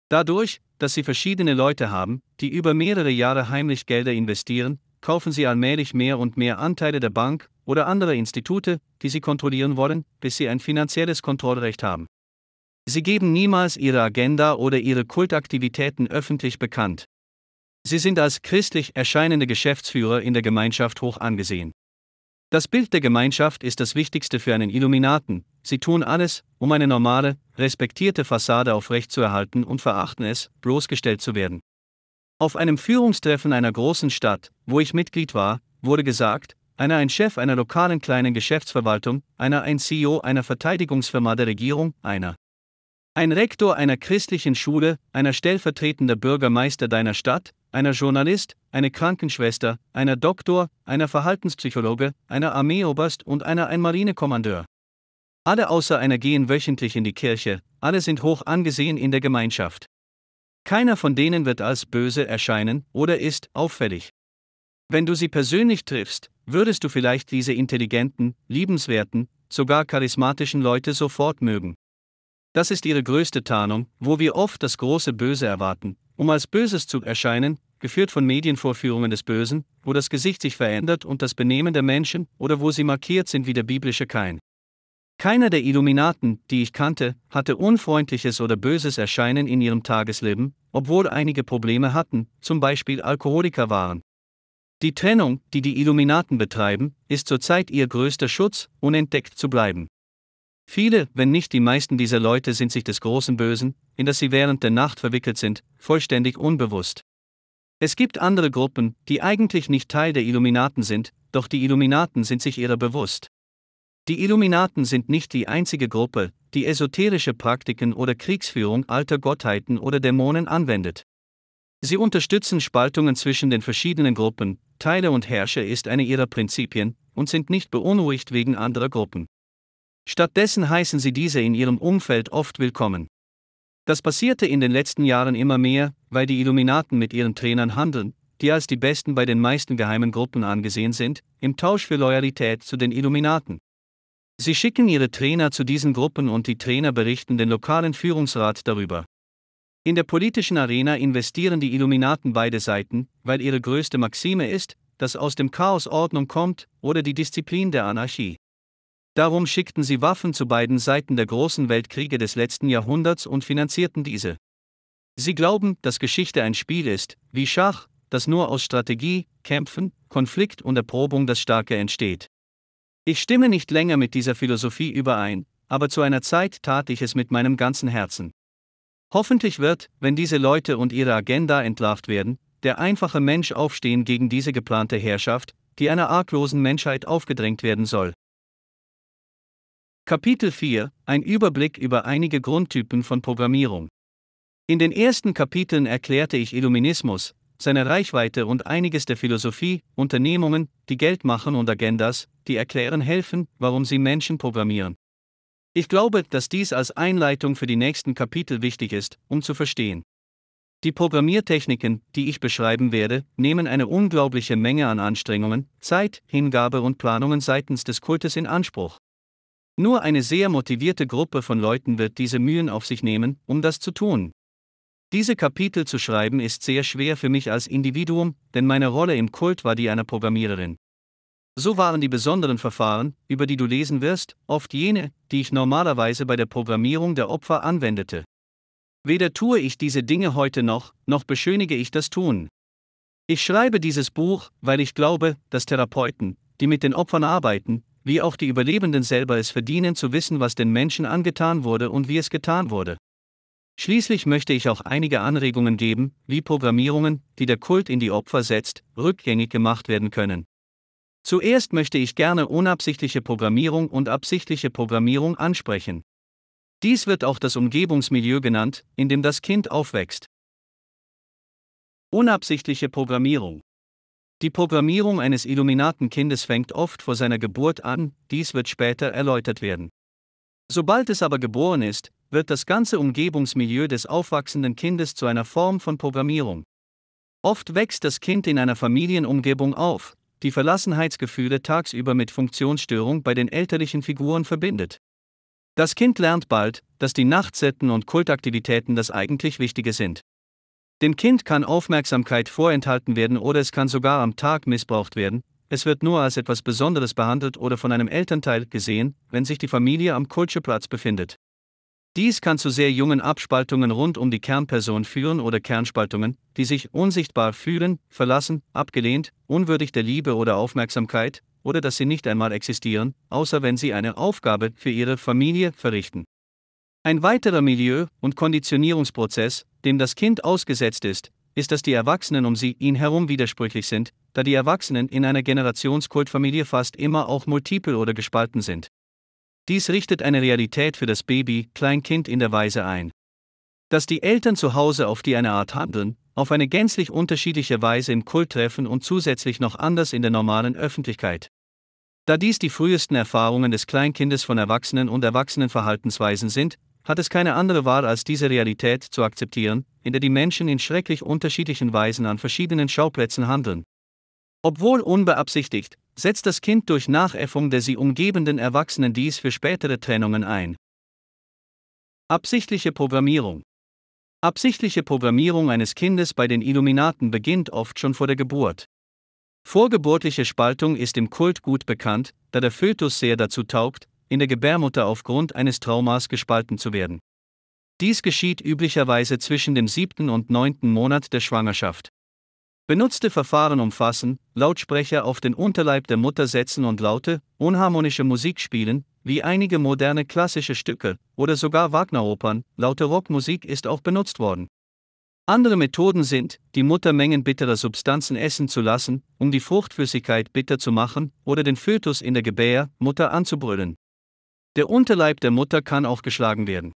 [SPEAKER 1] Dadurch, dass Sie verschiedene Leute haben, die über mehrere Jahre heimlich Gelder investieren, kaufen sie allmählich mehr und mehr Anteile der Bank oder anderer Institute, die sie kontrollieren wollen, bis sie ein finanzielles Kontrollrecht haben. Sie geben niemals ihre Agenda oder ihre Kultaktivitäten öffentlich bekannt. Sie sind als christlich erscheinende Geschäftsführer in der Gemeinschaft hoch angesehen. Das Bild der Gemeinschaft ist das Wichtigste für einen Illuminaten. Sie tun alles, um eine normale, respektierte Fassade aufrechtzuerhalten und verachten es, bloßgestellt zu werden. Auf einem Führungstreffen einer großen Stadt, wo ich Mitglied war, wurde gesagt, einer ein Chef einer lokalen kleinen Geschäftsverwaltung, einer ein CEO einer Verteidigungsfirma der Regierung, einer ein Rektor einer christlichen Schule, einer stellvertretender Bürgermeister deiner Stadt, einer Journalist, eine Krankenschwester, einer Doktor, einer Verhaltenspsychologe, einer Armeeoberst und einer ein Marinekommandeur. Alle außer einer gehen wöchentlich in die Kirche, alle sind hoch angesehen in der Gemeinschaft. Keiner von denen wird als böse erscheinen oder ist auffällig. Wenn du sie persönlich triffst, würdest du vielleicht diese intelligenten, liebenswerten, sogar charismatischen Leute sofort mögen. Das ist ihre größte Tarnung, wo wir oft das große Böse erwarten, um als Böses zu erscheinen, geführt von Medienvorführungen des Bösen, wo das Gesicht sich verändert und das Benehmen der Menschen oder wo sie markiert sind wie der biblische Kain. Keiner der Illuminaten, die ich kannte, hatte unfreundliches oder böses Erscheinen in ihrem Tagesleben, obwohl einige Probleme hatten, zum Beispiel Alkoholiker waren. Die Trennung, die die Illuminaten betreiben, ist zurzeit ihr größter Schutz, unentdeckt zu bleiben. Viele, wenn nicht die meisten dieser Leute sind sich des großen Bösen, in das sie während der Nacht verwickelt sind, vollständig unbewusst. Es gibt andere Gruppen, die eigentlich nicht Teil der Illuminaten sind, doch die Illuminaten sind sich ihrer bewusst. Die Illuminaten sind nicht die einzige Gruppe, die esoterische Praktiken oder Kriegsführung alter Gottheiten oder Dämonen anwendet. Sie unterstützen Spaltungen zwischen den verschiedenen Gruppen, Teile und Herrscher ist eine ihrer Prinzipien und sind nicht beunruhigt wegen anderer Gruppen. Stattdessen heißen sie diese in ihrem Umfeld oft willkommen. Das passierte in den letzten Jahren immer mehr, weil die Illuminaten mit ihren Trainern handeln, die als die Besten bei den meisten geheimen Gruppen angesehen sind, im Tausch für Loyalität zu den Illuminaten. Sie schicken ihre Trainer zu diesen Gruppen und die Trainer berichten den lokalen Führungsrat darüber. In der politischen Arena investieren die Illuminaten beide Seiten, weil ihre größte Maxime ist, dass aus dem Chaos Ordnung kommt oder die Disziplin der Anarchie. Darum schickten sie Waffen zu beiden Seiten der großen Weltkriege des letzten Jahrhunderts und finanzierten diese. Sie glauben, dass Geschichte ein Spiel ist, wie Schach, das nur aus Strategie, Kämpfen, Konflikt und Erprobung das Starke entsteht. Ich stimme nicht länger mit dieser Philosophie überein, aber zu einer Zeit tat ich es mit meinem ganzen Herzen. Hoffentlich wird, wenn diese Leute und ihre Agenda entlarvt werden, der einfache Mensch aufstehen gegen diese geplante Herrschaft, die einer arglosen Menschheit aufgedrängt werden soll. Kapitel 4 Ein Überblick über einige Grundtypen von Programmierung. In den ersten Kapiteln erklärte ich Illuminismus, seine Reichweite und einiges der Philosophie, Unternehmungen, die Geld machen und Agendas, die erklären helfen, warum sie Menschen programmieren. Ich glaube, dass dies als Einleitung für die nächsten Kapitel wichtig ist, um zu verstehen. Die Programmiertechniken, die ich beschreiben werde, nehmen eine unglaubliche Menge an Anstrengungen, Zeit, Hingabe und Planungen seitens des Kultes in Anspruch. Nur eine sehr motivierte Gruppe von Leuten wird diese Mühen auf sich nehmen, um das zu tun. Diese Kapitel zu schreiben ist sehr schwer für mich als Individuum, denn meine Rolle im Kult war die einer Programmiererin. So waren die besonderen Verfahren, über die du lesen wirst, oft jene, die ich normalerweise bei der Programmierung der Opfer anwendete. Weder tue ich diese Dinge heute noch, noch beschönige ich das Tun. Ich schreibe dieses Buch, weil ich glaube, dass Therapeuten, die mit den Opfern arbeiten, wie auch die Überlebenden selber es verdienen zu wissen, was den Menschen angetan wurde und wie es getan wurde. Schließlich möchte ich auch einige Anregungen geben, wie Programmierungen, die der Kult in die Opfer setzt, rückgängig gemacht werden können. Zuerst möchte ich gerne unabsichtliche Programmierung und absichtliche Programmierung ansprechen. Dies wird auch das Umgebungsmilieu genannt, in dem das Kind aufwächst. Unabsichtliche Programmierung. Die Programmierung eines Illuminatenkindes fängt oft vor seiner Geburt an, dies wird später erläutert werden. Sobald es aber geboren ist, wird das ganze Umgebungsmilieu des aufwachsenden Kindes zu einer Form von Programmierung. Oft wächst das Kind in einer Familienumgebung auf, die Verlassenheitsgefühle tagsüber mit Funktionsstörung bei den elterlichen Figuren verbindet. Das Kind lernt bald, dass die Nachtsetten und Kultaktivitäten das eigentlich Wichtige sind. Dem Kind kann Aufmerksamkeit vorenthalten werden oder es kann sogar am Tag missbraucht werden, es wird nur als etwas Besonderes behandelt oder von einem Elternteil gesehen, wenn sich die Familie am Kultscheplatz befindet. Dies kann zu sehr jungen Abspaltungen rund um die Kernperson führen oder Kernspaltungen, die sich unsichtbar fühlen, verlassen, abgelehnt, unwürdig der Liebe oder Aufmerksamkeit, oder dass sie nicht einmal existieren, außer wenn sie eine Aufgabe für ihre Familie verrichten. Ein weiterer Milieu- und Konditionierungsprozess, dem das Kind ausgesetzt ist, ist, dass die Erwachsenen um sie ihn herum widersprüchlich sind, da die Erwachsenen in einer Generationskultfamilie fast immer auch multiple oder gespalten sind. Dies richtet eine Realität für das Baby, Kleinkind in der Weise ein, dass die Eltern zu Hause auf die eine Art handeln, auf eine gänzlich unterschiedliche Weise im Kult treffen und zusätzlich noch anders in der normalen Öffentlichkeit. Da dies die frühesten Erfahrungen des Kleinkindes von Erwachsenen und Erwachsenenverhaltensweisen sind, hat es keine andere Wahl, als diese Realität zu akzeptieren, in der die Menschen in schrecklich unterschiedlichen Weisen an verschiedenen Schauplätzen handeln. Obwohl unbeabsichtigt, setzt das Kind durch Nachäffung der sie umgebenden Erwachsenen dies für spätere Trennungen ein. Absichtliche Programmierung Absichtliche Programmierung eines Kindes bei den Illuminaten beginnt oft schon vor der Geburt. Vorgeburtliche Spaltung ist im Kult gut bekannt, da der Fötus sehr dazu taugt, in der Gebärmutter aufgrund eines Traumas gespalten zu werden. Dies geschieht üblicherweise zwischen dem siebten und neunten Monat der Schwangerschaft. Benutzte Verfahren umfassen, Lautsprecher auf den Unterleib der Mutter setzen und laute, unharmonische Musik spielen, wie einige moderne klassische Stücke oder sogar Wagner-Opern, laute Rockmusik ist auch benutzt worden. Andere Methoden sind, die Mutter Mengen bitterer Substanzen essen zu lassen, um die Fruchtflüssigkeit bitter zu machen, oder den Fötus in der Gebärmutter anzubrüllen. Der Unterleib der Mutter kann auch geschlagen werden.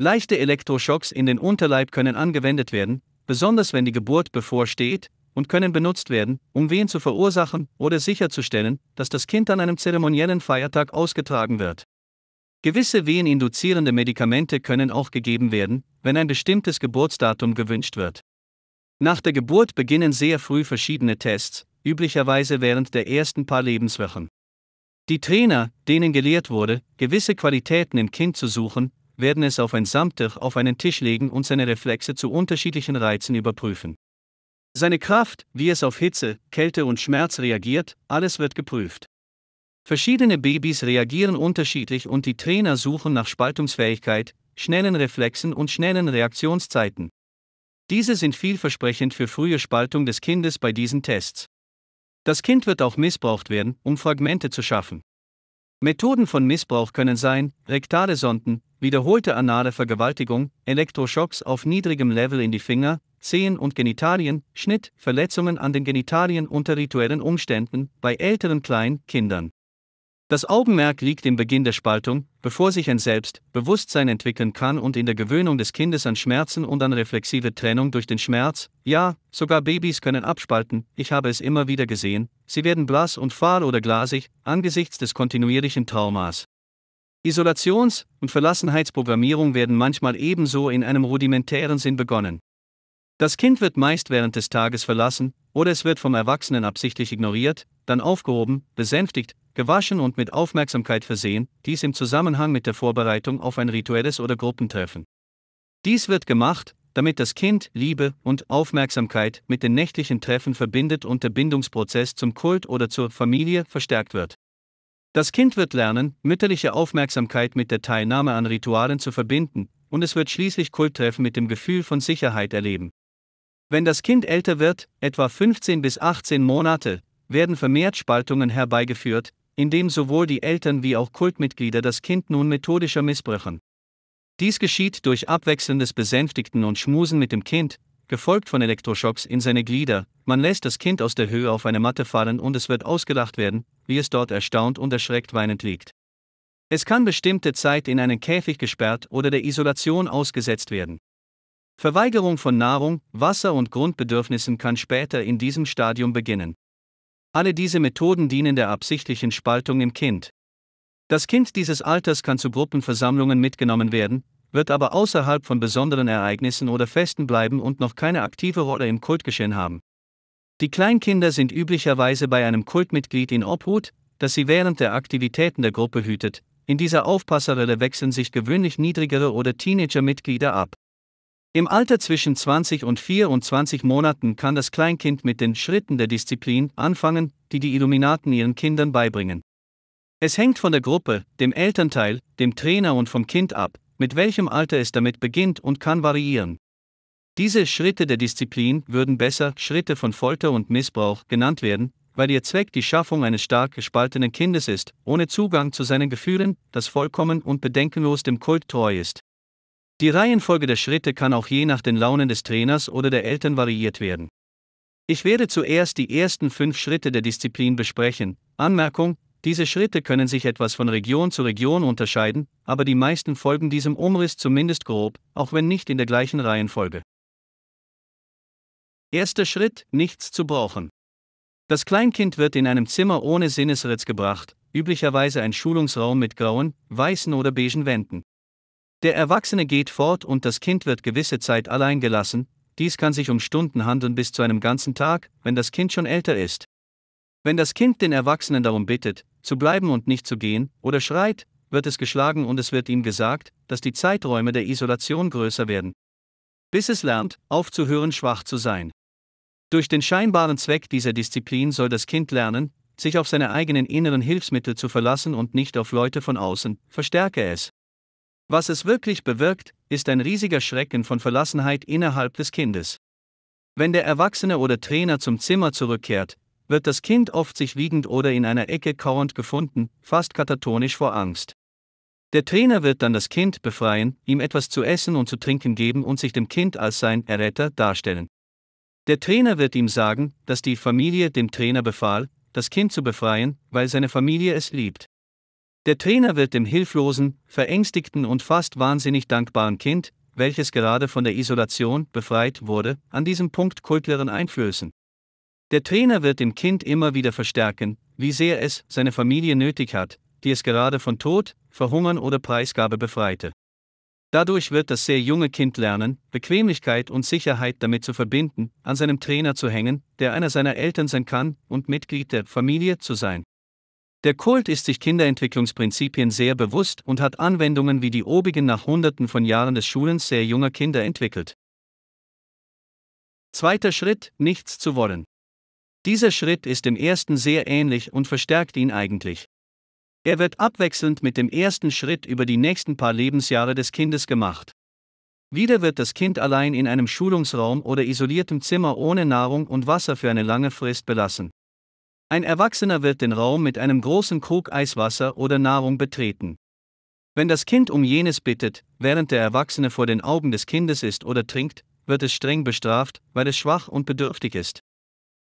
[SPEAKER 1] Leichte Elektroschocks in den Unterleib können angewendet werden, besonders wenn die Geburt bevorsteht, und können benutzt werden, um Wehen zu verursachen oder sicherzustellen, dass das Kind an einem zeremoniellen Feiertag ausgetragen wird. Gewisse weheninduzierende Medikamente können auch gegeben werden, wenn ein bestimmtes Geburtsdatum gewünscht wird. Nach der Geburt beginnen sehr früh verschiedene Tests, üblicherweise während der ersten paar Lebenswochen. Die Trainer, denen gelehrt wurde, gewisse Qualitäten im Kind zu suchen, werden es auf ein Samtdach auf einen Tisch legen und seine Reflexe zu unterschiedlichen Reizen überprüfen. Seine Kraft, wie es auf Hitze, Kälte und Schmerz reagiert, alles wird geprüft. Verschiedene Babys reagieren unterschiedlich und die Trainer suchen nach Spaltungsfähigkeit, schnellen Reflexen und schnellen Reaktionszeiten. Diese sind vielversprechend für frühe Spaltung des Kindes bei diesen Tests. Das Kind wird auch missbraucht werden, um Fragmente zu schaffen. Methoden von Missbrauch können sein, rektale Sonden, wiederholte anale Vergewaltigung, Elektroschocks auf niedrigem Level in die Finger, Zehen und Genitalien, Schnitt, Verletzungen an den Genitalien unter rituellen Umständen bei älteren kleinen Kindern. Das Augenmerk liegt im Beginn der Spaltung, bevor sich ein Selbstbewusstsein entwickeln kann und in der Gewöhnung des Kindes an Schmerzen und an reflexive Trennung durch den Schmerz. Ja, sogar Babys können abspalten, ich habe es immer wieder gesehen, sie werden blass und fahl oder glasig angesichts des kontinuierlichen Traumas. Isolations- und Verlassenheitsprogrammierung werden manchmal ebenso in einem rudimentären Sinn begonnen. Das Kind wird meist während des Tages verlassen, oder es wird vom Erwachsenen absichtlich ignoriert, dann aufgehoben, besänftigt, gewaschen und mit Aufmerksamkeit versehen, dies im Zusammenhang mit der Vorbereitung auf ein rituelles oder Gruppentreffen. Dies wird gemacht, damit das Kind Liebe und Aufmerksamkeit mit den nächtlichen Treffen verbindet und der Bindungsprozess zum Kult oder zur Familie verstärkt wird. Das Kind wird lernen, mütterliche Aufmerksamkeit mit der Teilnahme an Ritualen zu verbinden, und es wird schließlich Kulttreffen mit dem Gefühl von Sicherheit erleben. Wenn das Kind älter wird, etwa 15 bis 18 Monate, werden vermehrt Spaltungen herbeigeführt, indem sowohl die Eltern wie auch Kultmitglieder das Kind nun methodischer missbrüchen. Dies geschieht durch abwechselndes Besänftigten und Schmusen mit dem Kind, gefolgt von Elektroschocks in seine Glieder, man lässt das Kind aus der Höhe auf eine Matte fallen und es wird ausgelacht werden, wie es dort erstaunt und erschreckt weinend liegt. Es kann bestimmte Zeit in einen Käfig gesperrt oder der Isolation ausgesetzt werden. Verweigerung von Nahrung, Wasser und Grundbedürfnissen kann später in diesem Stadium beginnen. Alle diese Methoden dienen der absichtlichen Spaltung im Kind. Das Kind dieses Alters kann zu Gruppenversammlungen mitgenommen werden, wird aber außerhalb von besonderen Ereignissen oder Festen bleiben und noch keine aktive Rolle im Kultgeschehen haben. Die Kleinkinder sind üblicherweise bei einem Kultmitglied in Obhut, das sie während der Aktivitäten der Gruppe hütet, in dieser Aufpasserrolle wechseln sich gewöhnlich niedrigere oder Teenager-Mitglieder ab. Im Alter zwischen 20 und 24 Monaten kann das Kleinkind mit den Schritten der Disziplin anfangen, die die Illuminaten ihren Kindern beibringen. Es hängt von der Gruppe, dem Elternteil, dem Trainer und vom Kind ab, mit welchem Alter es damit beginnt und kann variieren. Diese Schritte der Disziplin würden besser Schritte von Folter und Missbrauch genannt werden, weil ihr Zweck die Schaffung eines stark gespaltenen Kindes ist, ohne Zugang zu seinen Gefühlen, das vollkommen und bedenkenlos dem Kult treu ist. Die Reihenfolge der Schritte kann auch je nach den Launen des Trainers oder der Eltern variiert werden. Ich werde zuerst die ersten fünf Schritte der Disziplin besprechen. Anmerkung, diese Schritte können sich etwas von Region zu Region unterscheiden, aber die meisten folgen diesem Umriss zumindest grob, auch wenn nicht in der gleichen Reihenfolge. Erster Schritt, nichts zu brauchen. Das Kleinkind wird in einem Zimmer ohne Sinnesritz gebracht, üblicherweise ein Schulungsraum mit grauen, weißen oder beigen Wänden. Der Erwachsene geht fort und das Kind wird gewisse Zeit allein gelassen, dies kann sich um Stunden handeln bis zu einem ganzen Tag, wenn das Kind schon älter ist. Wenn das Kind den Erwachsenen darum bittet, zu bleiben und nicht zu gehen, oder schreit, wird es geschlagen und es wird ihm gesagt, dass die Zeiträume der Isolation größer werden. Bis es lernt, aufzuhören, schwach zu sein. Durch den scheinbaren Zweck dieser Disziplin soll das Kind lernen, sich auf seine eigenen inneren Hilfsmittel zu verlassen und nicht auf Leute von außen, verstärke es. Was es wirklich bewirkt, ist ein riesiger Schrecken von Verlassenheit innerhalb des Kindes. Wenn der Erwachsene oder Trainer zum Zimmer zurückkehrt, wird das Kind oft sich wiegend oder in einer Ecke kauernd gefunden, fast katatonisch vor Angst. Der Trainer wird dann das Kind befreien, ihm etwas zu essen und zu trinken geben und sich dem Kind als sein Erretter darstellen. Der Trainer wird ihm sagen, dass die Familie dem Trainer befahl, das Kind zu befreien, weil seine Familie es liebt. Der Trainer wird dem hilflosen, verängstigten und fast wahnsinnig dankbaren Kind, welches gerade von der Isolation befreit wurde, an diesem Punkt Kultleren einflößen. Der Trainer wird dem Kind immer wieder verstärken, wie sehr es seine Familie nötig hat, die es gerade von Tod, Verhungern oder Preisgabe befreite. Dadurch wird das sehr junge Kind lernen, Bequemlichkeit und Sicherheit damit zu verbinden, an seinem Trainer zu hängen, der einer seiner Eltern sein kann, und Mitglied der Familie zu sein. Der Kult ist sich Kinderentwicklungsprinzipien sehr bewusst und hat Anwendungen wie die obigen nach Hunderten von Jahren des Schulens sehr junger Kinder entwickelt. Zweiter Schritt, nichts zu wollen. Dieser Schritt ist dem ersten sehr ähnlich und verstärkt ihn eigentlich. Er wird abwechselnd mit dem ersten Schritt über die nächsten paar Lebensjahre des Kindes gemacht. Wieder wird das Kind allein in einem Schulungsraum oder isoliertem Zimmer ohne Nahrung und Wasser für eine lange Frist belassen. Ein Erwachsener wird den Raum mit einem großen Krug Eiswasser oder Nahrung betreten. Wenn das Kind um jenes bittet, während der Erwachsene vor den Augen des Kindes ist oder trinkt, wird es streng bestraft, weil es schwach und bedürftig ist.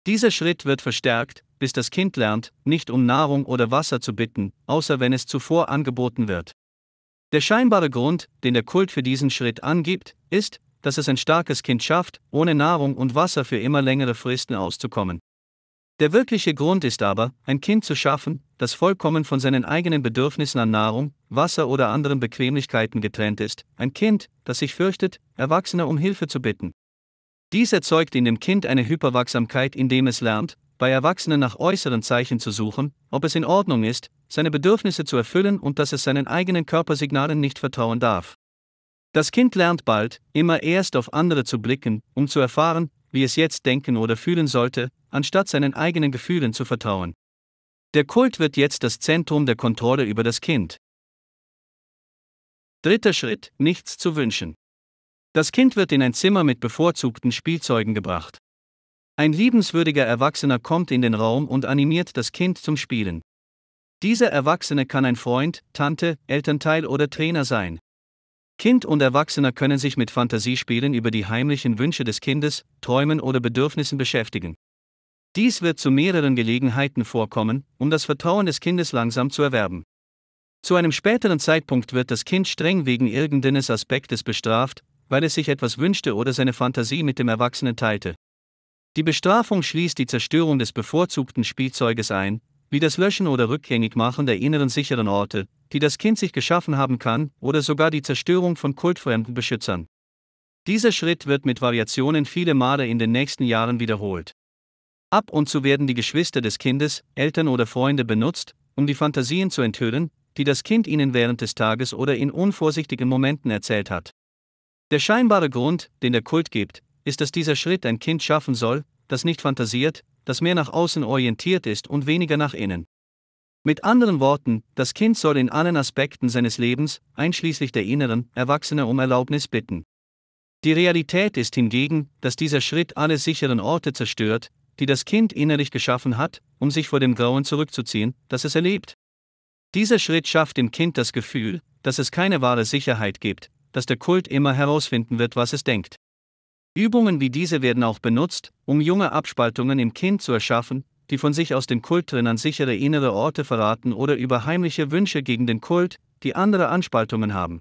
[SPEAKER 1] Dieser Schritt wird verstärkt, bis das Kind lernt, nicht um Nahrung oder Wasser zu bitten, außer wenn es zuvor angeboten wird. Der scheinbare Grund, den der Kult für diesen Schritt angibt, ist, dass es ein starkes Kind schafft, ohne Nahrung und Wasser für immer längere Fristen auszukommen. Der wirkliche Grund ist aber, ein Kind zu schaffen, das vollkommen von seinen eigenen Bedürfnissen an Nahrung, Wasser oder anderen Bequemlichkeiten getrennt ist, ein Kind, das sich fürchtet, Erwachsene um Hilfe zu bitten. Dies erzeugt in dem Kind eine Hyperwachsamkeit, indem es lernt, bei Erwachsenen nach äußeren Zeichen zu suchen, ob es in Ordnung ist, seine Bedürfnisse zu erfüllen und dass es seinen eigenen Körpersignalen nicht vertrauen darf. Das Kind lernt bald, immer erst auf andere zu blicken, um zu erfahren, wie es jetzt denken oder fühlen sollte, anstatt seinen eigenen Gefühlen zu vertrauen. Der Kult wird jetzt das Zentrum der Kontrolle über das Kind. Dritter Schritt, nichts zu wünschen. Das Kind wird in ein Zimmer mit bevorzugten Spielzeugen gebracht. Ein liebenswürdiger Erwachsener kommt in den Raum und animiert das Kind zum Spielen. Dieser Erwachsene kann ein Freund, Tante, Elternteil oder Trainer sein. Kind und Erwachsener können sich mit Fantasiespielen über die heimlichen Wünsche des Kindes, Träumen oder Bedürfnissen beschäftigen. Dies wird zu mehreren Gelegenheiten vorkommen, um das Vertrauen des Kindes langsam zu erwerben. Zu einem späteren Zeitpunkt wird das Kind streng wegen irgendeines Aspektes bestraft, weil es sich etwas wünschte oder seine Fantasie mit dem Erwachsenen teilte. Die Bestrafung schließt die Zerstörung des bevorzugten Spielzeuges ein, wie das Löschen oder Rückgängigmachen der inneren sicheren Orte, die das Kind sich geschaffen haben kann, oder sogar die Zerstörung von kultfremden Beschützern. Dieser Schritt wird mit Variationen viele Male in den nächsten Jahren wiederholt. Ab und zu werden die Geschwister des Kindes, Eltern oder Freunde benutzt, um die Fantasien zu enthüllen, die das Kind ihnen während des Tages oder in unvorsichtigen Momenten erzählt hat. Der scheinbare Grund, den der Kult gibt, ist, dass dieser Schritt ein Kind schaffen soll, das nicht fantasiert, das mehr nach außen orientiert ist und weniger nach innen. Mit anderen Worten, das Kind soll in allen Aspekten seines Lebens, einschließlich der inneren, Erwachsene um Erlaubnis bitten. Die Realität ist hingegen, dass dieser Schritt alle sicheren Orte zerstört, die das Kind innerlich geschaffen hat, um sich vor dem Grauen zurückzuziehen, das es erlebt. Dieser Schritt schafft dem Kind das Gefühl, dass es keine wahre Sicherheit gibt, dass der Kult immer herausfinden wird, was es denkt. Übungen wie diese werden auch benutzt, um junge Abspaltungen im Kind zu erschaffen, die von sich aus den an sichere innere Orte verraten oder über heimliche Wünsche gegen den Kult, die andere Anspaltungen haben.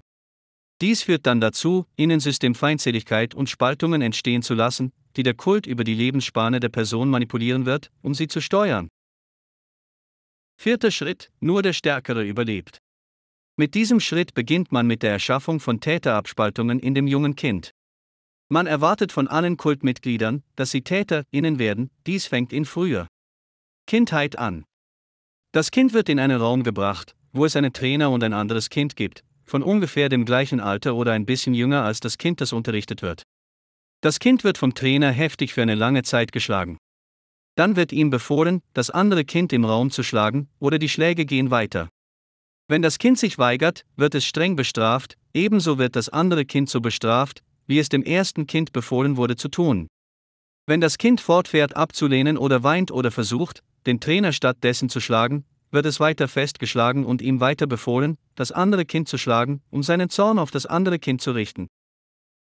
[SPEAKER 1] Dies führt dann dazu, Innensystemfeindseligkeit und Spaltungen entstehen zu lassen, die der Kult über die Lebensspanne der Person manipulieren wird, um sie zu steuern. Vierter Schritt, nur der Stärkere überlebt. Mit diesem Schritt beginnt man mit der Erschaffung von Täterabspaltungen in dem jungen Kind. Man erwartet von allen Kultmitgliedern, dass sie Täter innen werden, dies fängt in früher Kindheit an. Das Kind wird in einen Raum gebracht, wo es einen Trainer und ein anderes Kind gibt, von ungefähr dem gleichen Alter oder ein bisschen jünger als das Kind, das unterrichtet wird. Das Kind wird vom Trainer heftig für eine lange Zeit geschlagen. Dann wird ihm befohlen, das andere Kind im Raum zu schlagen, oder die Schläge gehen weiter. Wenn das Kind sich weigert, wird es streng bestraft, ebenso wird das andere Kind so bestraft, wie es dem ersten Kind befohlen wurde zu tun. Wenn das Kind fortfährt abzulehnen oder weint oder versucht, den Trainer stattdessen zu schlagen, wird es weiter festgeschlagen und ihm weiter befohlen, das andere Kind zu schlagen, um seinen Zorn auf das andere Kind zu richten.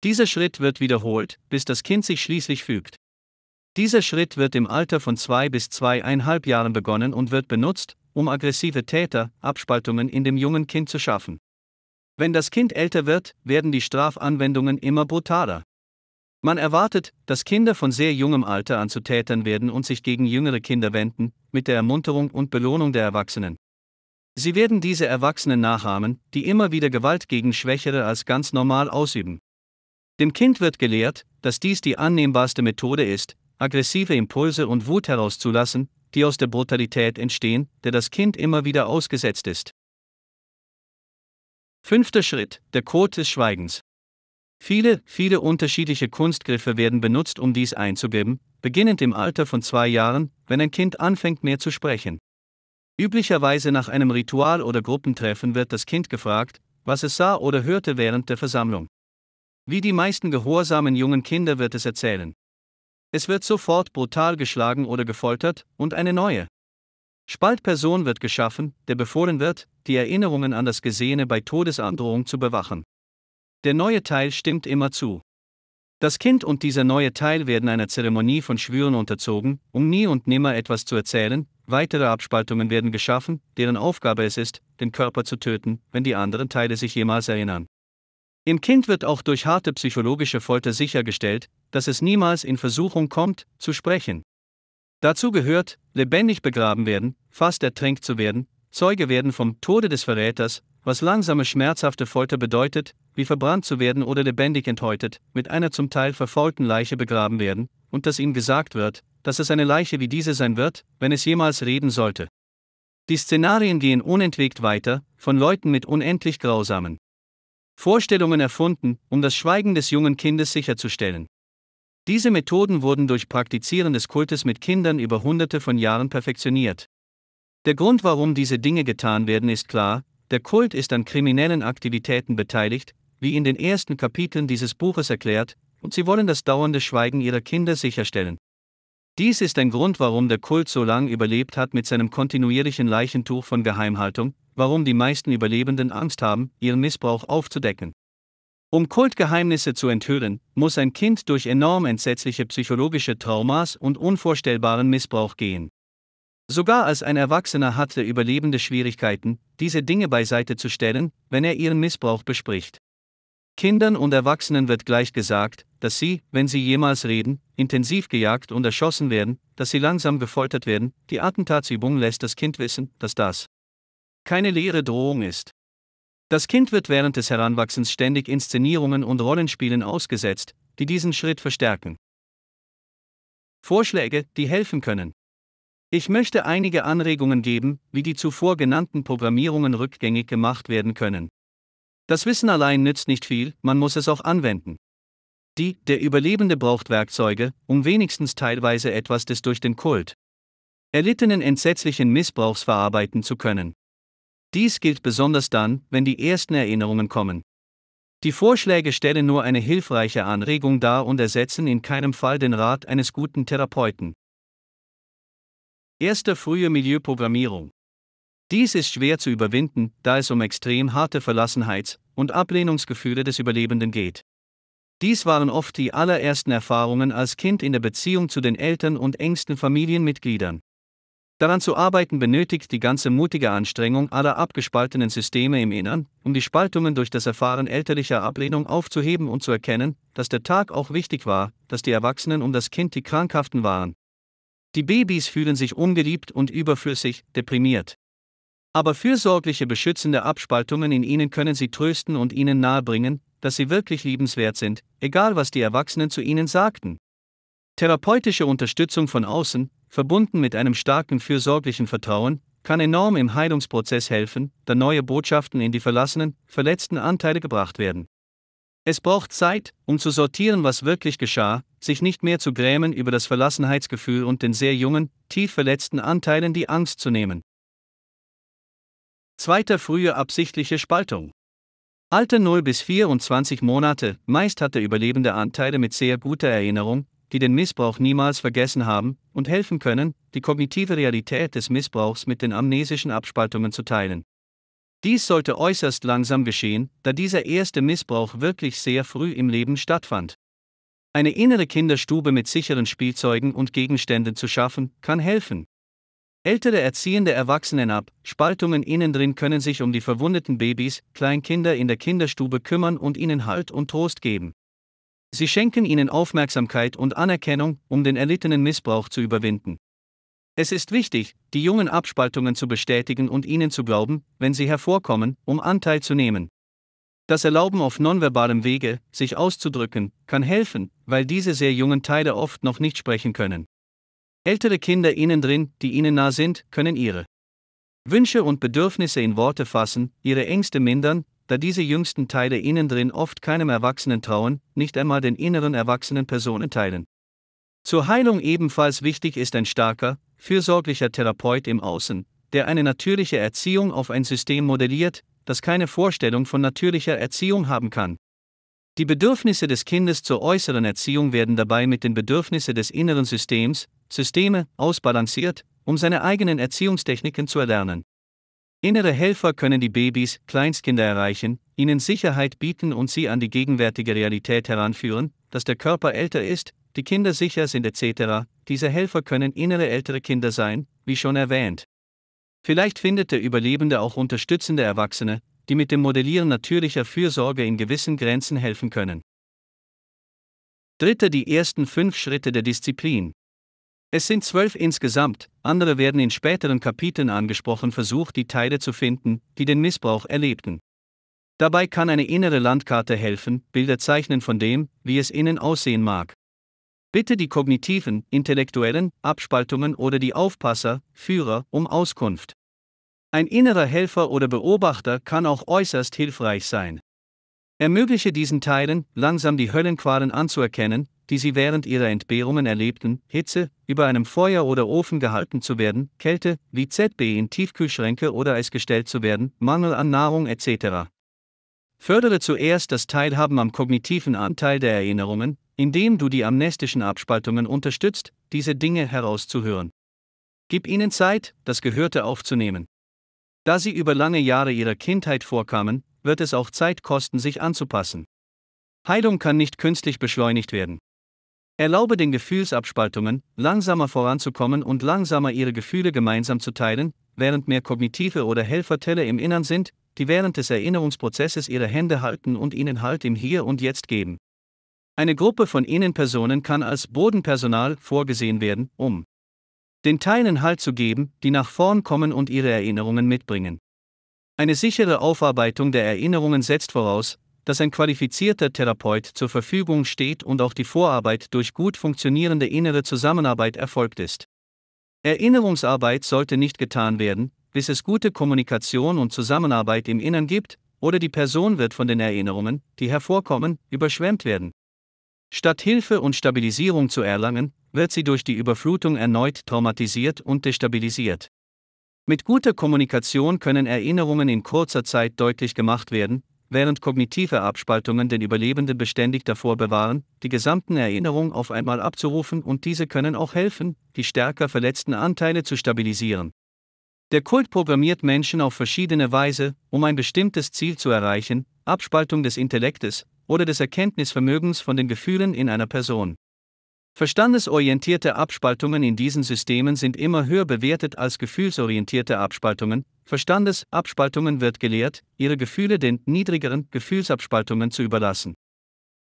[SPEAKER 1] Dieser Schritt wird wiederholt, bis das Kind sich schließlich fügt. Dieser Schritt wird im Alter von zwei bis zweieinhalb Jahren begonnen und wird benutzt, um aggressive Täter, Abspaltungen in dem jungen Kind zu schaffen. Wenn das Kind älter wird, werden die Strafanwendungen immer brutaler. Man erwartet, dass Kinder von sehr jungem Alter an zu Tätern werden und sich gegen jüngere Kinder wenden, mit der Ermunterung und Belohnung der Erwachsenen. Sie werden diese Erwachsenen nachahmen, die immer wieder Gewalt gegen Schwächere als ganz normal ausüben. Dem Kind wird gelehrt, dass dies die annehmbarste Methode ist, aggressive Impulse und Wut herauszulassen, die aus der Brutalität entstehen, der das Kind immer wieder ausgesetzt ist. Fünfter Schritt, der Code des Schweigens. Viele, viele unterschiedliche Kunstgriffe werden benutzt, um dies einzugeben, beginnend im Alter von zwei Jahren, wenn ein Kind anfängt mehr zu sprechen. Üblicherweise nach einem Ritual oder Gruppentreffen wird das Kind gefragt, was es sah oder hörte während der Versammlung. Wie die meisten gehorsamen jungen Kinder wird es erzählen. Es wird sofort brutal geschlagen oder gefoltert und eine neue Spaltperson wird geschaffen, der befohlen wird, die Erinnerungen an das Gesehene bei Todesandrohung zu bewachen. Der neue Teil stimmt immer zu. Das Kind und dieser neue Teil werden einer Zeremonie von Schwüren unterzogen, um nie und nimmer etwas zu erzählen, weitere Abspaltungen werden geschaffen, deren Aufgabe es ist, den Körper zu töten, wenn die anderen Teile sich jemals erinnern. Im Kind wird auch durch harte psychologische Folter sichergestellt, dass es niemals in Versuchung kommt, zu sprechen. Dazu gehört, lebendig begraben werden, fast ertränkt zu werden, Zeuge werden vom Tode des Verräters, was langsame schmerzhafte Folter bedeutet, wie verbrannt zu werden oder lebendig enthäutet, mit einer zum Teil verfolgten Leiche begraben werden, und dass ihm gesagt wird, dass es eine Leiche wie diese sein wird, wenn es jemals reden sollte. Die Szenarien gehen unentwegt weiter, von Leuten mit unendlich grausamen Vorstellungen erfunden, um das Schweigen des jungen Kindes sicherzustellen. Diese Methoden wurden durch Praktizieren des Kultes mit Kindern über hunderte von Jahren perfektioniert. Der Grund, warum diese Dinge getan werden, ist klar, der Kult ist an kriminellen Aktivitäten beteiligt, wie in den ersten Kapiteln dieses Buches erklärt, und sie wollen das dauernde Schweigen ihrer Kinder sicherstellen. Dies ist ein Grund, warum der Kult so lange überlebt hat mit seinem kontinuierlichen Leichentuch von Geheimhaltung, warum die meisten Überlebenden Angst haben, ihren Missbrauch aufzudecken. Um Kultgeheimnisse zu enthüllen, muss ein Kind durch enorm entsetzliche psychologische Traumas und unvorstellbaren Missbrauch gehen. Sogar als ein Erwachsener hat der Überlebende Schwierigkeiten, diese Dinge beiseite zu stellen, wenn er ihren Missbrauch bespricht. Kindern und Erwachsenen wird gleich gesagt, dass sie, wenn sie jemals reden, intensiv gejagt und erschossen werden, dass sie langsam gefoltert werden, die Attentatsübung lässt das Kind wissen, dass das keine leere Drohung ist. Das Kind wird während des Heranwachsens ständig Inszenierungen und Rollenspielen ausgesetzt, die diesen Schritt verstärken. Vorschläge, die helfen können. Ich möchte einige Anregungen geben, wie die zuvor genannten Programmierungen rückgängig gemacht werden können. Das Wissen allein nützt nicht viel, man muss es auch anwenden. Die, der Überlebende braucht Werkzeuge, um wenigstens teilweise etwas des durch den Kult erlittenen entsetzlichen Missbrauchs verarbeiten zu können. Dies gilt besonders dann, wenn die ersten Erinnerungen kommen. Die Vorschläge stellen nur eine hilfreiche Anregung dar und ersetzen in keinem Fall den Rat eines guten Therapeuten. Erste frühe Milieuprogrammierung. Dies ist schwer zu überwinden, da es um extrem harte Verlassenheits- und Ablehnungsgefühle des Überlebenden geht. Dies waren oft die allerersten Erfahrungen als Kind in der Beziehung zu den Eltern und engsten Familienmitgliedern. Daran zu arbeiten benötigt die ganze mutige Anstrengung aller abgespaltenen Systeme im Innern, um die Spaltungen durch das Erfahren elterlicher Ablehnung aufzuheben und zu erkennen, dass der Tag auch wichtig war, dass die Erwachsenen um das Kind die Krankhaften waren. Die Babys fühlen sich ungeliebt und überflüssig, deprimiert. Aber fürsorgliche beschützende Abspaltungen in ihnen können sie trösten und ihnen nahebringen, dass sie wirklich liebenswert sind, egal was die Erwachsenen zu ihnen sagten. Therapeutische Unterstützung von außen, verbunden mit einem starken fürsorglichen Vertrauen, kann enorm im Heilungsprozess helfen, da neue Botschaften in die verlassenen, verletzten Anteile gebracht werden. Es braucht Zeit, um zu sortieren, was wirklich geschah, sich nicht mehr zu grämen über das Verlassenheitsgefühl und den sehr jungen, tief verletzten Anteilen die Angst zu nehmen. Zweiter frühe absichtliche Spaltung. Alter 0 bis 24 Monate, meist hat der überlebende Anteile mit sehr guter Erinnerung, die den Missbrauch niemals vergessen haben und helfen können, die kognitive Realität des Missbrauchs mit den amnesischen Abspaltungen zu teilen. Dies sollte äußerst langsam geschehen, da dieser erste Missbrauch wirklich sehr früh im Leben stattfand. Eine innere Kinderstube mit sicheren Spielzeugen und Gegenständen zu schaffen, kann helfen. Ältere erziehende Erwachsenen ab, Spaltungen innen drin können sich um die verwundeten Babys, Kleinkinder in der Kinderstube kümmern und ihnen Halt und Trost geben. Sie schenken ihnen Aufmerksamkeit und Anerkennung, um den erlittenen Missbrauch zu überwinden. Es ist wichtig, die jungen Abspaltungen zu bestätigen und ihnen zu glauben, wenn sie hervorkommen, um Anteil zu nehmen. Das Erlauben auf nonverbalem Wege, sich auszudrücken, kann helfen, weil diese sehr jungen Teile oft noch nicht sprechen können. Ältere Kinder innen drin, die ihnen nah sind, können ihre Wünsche und Bedürfnisse in Worte fassen, ihre Ängste mindern da diese jüngsten Teile ihnen drin oft keinem Erwachsenen trauen, nicht einmal den inneren erwachsenen Personen teilen. Zur Heilung ebenfalls wichtig ist ein starker, fürsorglicher Therapeut im Außen, der eine natürliche Erziehung auf ein System modelliert, das keine Vorstellung von natürlicher Erziehung haben kann. Die Bedürfnisse des Kindes zur äußeren Erziehung werden dabei mit den Bedürfnissen des inneren Systems, Systeme, ausbalanciert, um seine eigenen Erziehungstechniken zu erlernen. Innere Helfer können die Babys, Kleinstkinder erreichen, ihnen Sicherheit bieten und sie an die gegenwärtige Realität heranführen, dass der Körper älter ist, die Kinder sicher sind etc. Diese Helfer können innere ältere Kinder sein, wie schon erwähnt. Vielleicht findet der Überlebende auch unterstützende Erwachsene, die mit dem Modellieren natürlicher Fürsorge in gewissen Grenzen helfen können. Dritte die ersten fünf Schritte der Disziplin. Es sind zwölf insgesamt, andere werden in späteren Kapiteln angesprochen versucht, die Teile zu finden, die den Missbrauch erlebten. Dabei kann eine innere Landkarte helfen, Bilder zeichnen von dem, wie es innen aussehen mag. Bitte die kognitiven, intellektuellen Abspaltungen oder die Aufpasser, Führer um Auskunft. Ein innerer Helfer oder Beobachter kann auch äußerst hilfreich sein. Ermögliche diesen Teilen, langsam die Höllenqualen anzuerkennen, die sie während ihrer Entbehrungen erlebten, Hitze, über einem Feuer oder Ofen gehalten zu werden, Kälte, wie ZB in Tiefkühlschränke oder Eis gestellt zu werden, Mangel an Nahrung etc. Fördere zuerst das Teilhaben am kognitiven Anteil der Erinnerungen, indem du die amnestischen Abspaltungen unterstützt, diese Dinge herauszuhören. Gib ihnen Zeit, das Gehörte aufzunehmen. Da sie über lange Jahre ihrer Kindheit vorkamen, wird es auch Zeit kosten, sich anzupassen. Heilung kann nicht künstlich beschleunigt werden. Erlaube den Gefühlsabspaltungen, langsamer voranzukommen und langsamer ihre Gefühle gemeinsam zu teilen, während mehr kognitive oder Helferteile im Innern sind, die während des Erinnerungsprozesses ihre Hände halten und ihnen Halt im Hier und Jetzt geben. Eine Gruppe von Innenpersonen kann als Bodenpersonal vorgesehen werden, um den Teilen Halt zu geben, die nach vorn kommen und ihre Erinnerungen mitbringen. Eine sichere Aufarbeitung der Erinnerungen setzt voraus, dass ein qualifizierter Therapeut zur Verfügung steht und auch die Vorarbeit durch gut funktionierende innere Zusammenarbeit erfolgt ist. Erinnerungsarbeit sollte nicht getan werden, bis es gute Kommunikation und Zusammenarbeit im Innern gibt, oder die Person wird von den Erinnerungen, die hervorkommen, überschwemmt werden. Statt Hilfe und Stabilisierung zu erlangen, wird sie durch die Überflutung erneut traumatisiert und destabilisiert. Mit guter Kommunikation können Erinnerungen in kurzer Zeit deutlich gemacht werden, während kognitive Abspaltungen den Überlebenden beständig davor bewahren, die gesamten Erinnerungen auf einmal abzurufen und diese können auch helfen, die stärker verletzten Anteile zu stabilisieren. Der Kult programmiert Menschen auf verschiedene Weise, um ein bestimmtes Ziel zu erreichen, Abspaltung des Intellektes oder des Erkenntnisvermögens von den Gefühlen in einer Person. Verstandesorientierte Abspaltungen in diesen Systemen sind immer höher bewertet als gefühlsorientierte Abspaltungen, Verstandesabspaltungen wird gelehrt, ihre Gefühle den niedrigeren Gefühlsabspaltungen zu überlassen.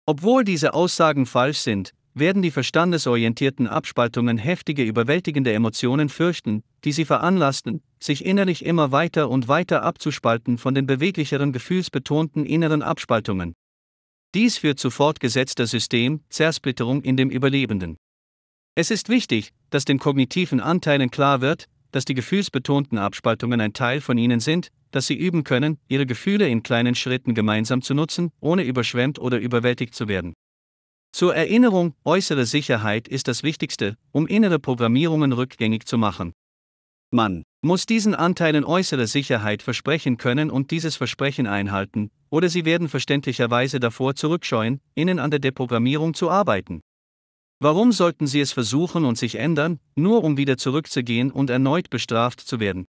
[SPEAKER 1] Obwohl diese Aussagen falsch sind, werden die verstandesorientierten Abspaltungen heftige überwältigende Emotionen fürchten, die sie veranlassten, sich innerlich immer weiter und weiter abzuspalten von den beweglicheren gefühlsbetonten inneren Abspaltungen. Dies führt zu fortgesetzter System-Zersplitterung in dem Überlebenden. Es ist wichtig, dass den kognitiven Anteilen klar wird, dass die gefühlsbetonten Abspaltungen ein Teil von ihnen sind, dass sie üben können, ihre Gefühle in kleinen Schritten gemeinsam zu nutzen, ohne überschwemmt oder überwältigt zu werden. Zur Erinnerung, äußere Sicherheit ist das Wichtigste, um innere Programmierungen rückgängig zu machen. Man muss diesen Anteilen äußere Sicherheit versprechen können und dieses Versprechen einhalten, oder sie werden verständlicherweise davor zurückscheuen, innen an der Deprogrammierung zu arbeiten. Warum sollten sie es versuchen und sich ändern, nur um wieder zurückzugehen und erneut bestraft zu werden?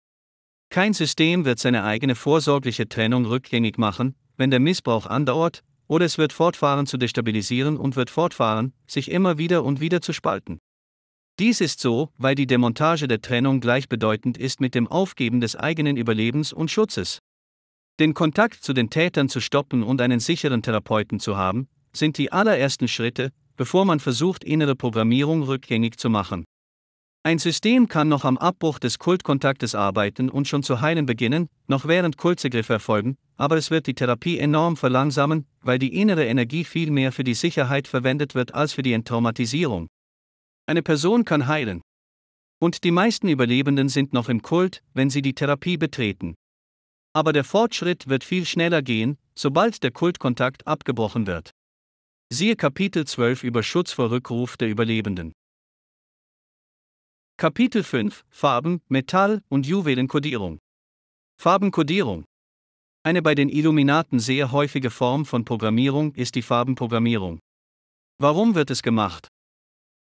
[SPEAKER 1] Kein System wird seine eigene vorsorgliche Trennung rückgängig machen, wenn der Missbrauch andauert, oder es wird fortfahren zu destabilisieren und wird fortfahren, sich immer wieder und wieder zu spalten. Dies ist so, weil die Demontage der Trennung gleichbedeutend ist mit dem Aufgeben des eigenen Überlebens und Schutzes. Den Kontakt zu den Tätern zu stoppen und einen sicheren Therapeuten zu haben, sind die allerersten Schritte, bevor man versucht, innere Programmierung rückgängig zu machen. Ein System kann noch am Abbruch des Kultkontaktes arbeiten und schon zu heilen beginnen, noch während Kultsegriffe erfolgen, aber es wird die Therapie enorm verlangsamen, weil die innere Energie viel mehr für die Sicherheit verwendet wird als für die Enttraumatisierung. Eine Person kann heilen. Und die meisten Überlebenden sind noch im Kult, wenn sie die Therapie betreten. Aber der Fortschritt wird viel schneller gehen, sobald der Kultkontakt abgebrochen wird. Siehe Kapitel 12 über Schutz vor Rückruf der Überlebenden. Kapitel 5 Farben, Metall und Juwelenkodierung. Farbenkodierung. Eine bei den Illuminaten sehr häufige Form von Programmierung ist die Farbenprogrammierung. Warum wird es gemacht?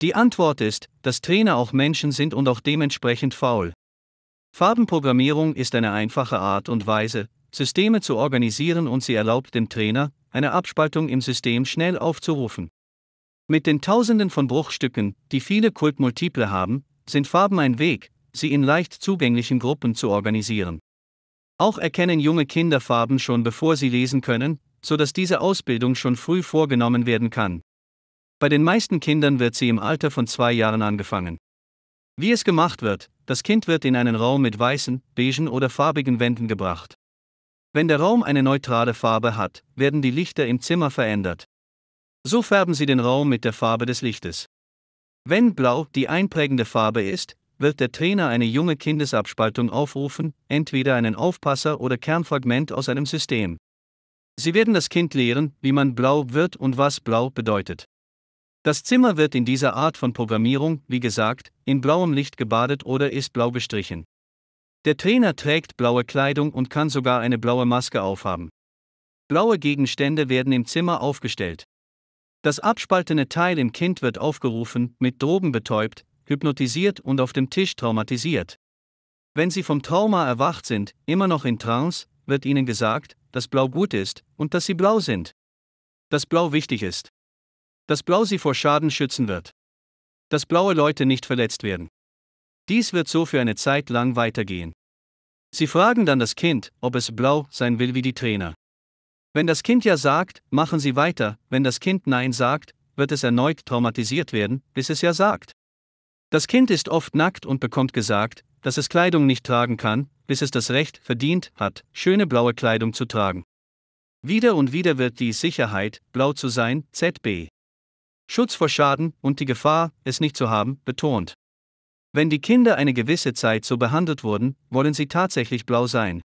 [SPEAKER 1] Die Antwort ist, dass Trainer auch Menschen sind und auch dementsprechend faul. Farbenprogrammierung ist eine einfache Art und Weise, Systeme zu organisieren und sie erlaubt dem Trainer, eine Abspaltung im System schnell aufzurufen. Mit den Tausenden von Bruchstücken, die viele Kultmultiple haben, sind Farben ein Weg, sie in leicht zugänglichen Gruppen zu organisieren. Auch erkennen junge Kinder Farben schon bevor sie lesen können, sodass diese Ausbildung schon früh vorgenommen werden kann. Bei den meisten Kindern wird sie im Alter von zwei Jahren angefangen. Wie es gemacht wird, das Kind wird in einen Raum mit weißen, beigen oder farbigen Wänden gebracht. Wenn der Raum eine neutrale Farbe hat, werden die Lichter im Zimmer verändert. So färben sie den Raum mit der Farbe des Lichtes. Wenn Blau die einprägende Farbe ist, wird der Trainer eine junge Kindesabspaltung aufrufen, entweder einen Aufpasser oder Kernfragment aus einem System. Sie werden das Kind lehren, wie man blau wird und was blau bedeutet. Das Zimmer wird in dieser Art von Programmierung, wie gesagt, in blauem Licht gebadet oder ist blau gestrichen. Der Trainer trägt blaue Kleidung und kann sogar eine blaue Maske aufhaben. Blaue Gegenstände werden im Zimmer aufgestellt. Das abspaltende Teil im Kind wird aufgerufen, mit Drogen betäubt, hypnotisiert und auf dem Tisch traumatisiert. Wenn sie vom Trauma erwacht sind, immer noch in Trance, wird ihnen gesagt, dass Blau gut ist und dass sie blau sind. Dass Blau wichtig ist. Dass Blau sie vor Schaden schützen wird. Dass blaue Leute nicht verletzt werden. Dies wird so für eine Zeit lang weitergehen. Sie fragen dann das Kind, ob es blau sein will wie die Trainer. Wenn das Kind ja sagt, machen sie weiter, wenn das Kind nein sagt, wird es erneut traumatisiert werden, bis es ja sagt. Das Kind ist oft nackt und bekommt gesagt, dass es Kleidung nicht tragen kann, bis es das Recht verdient hat, schöne blaue Kleidung zu tragen. Wieder und wieder wird die Sicherheit, blau zu sein, ZB. Schutz vor Schaden und die Gefahr, es nicht zu haben, betont. Wenn die Kinder eine gewisse Zeit so behandelt wurden, wollen sie tatsächlich blau sein.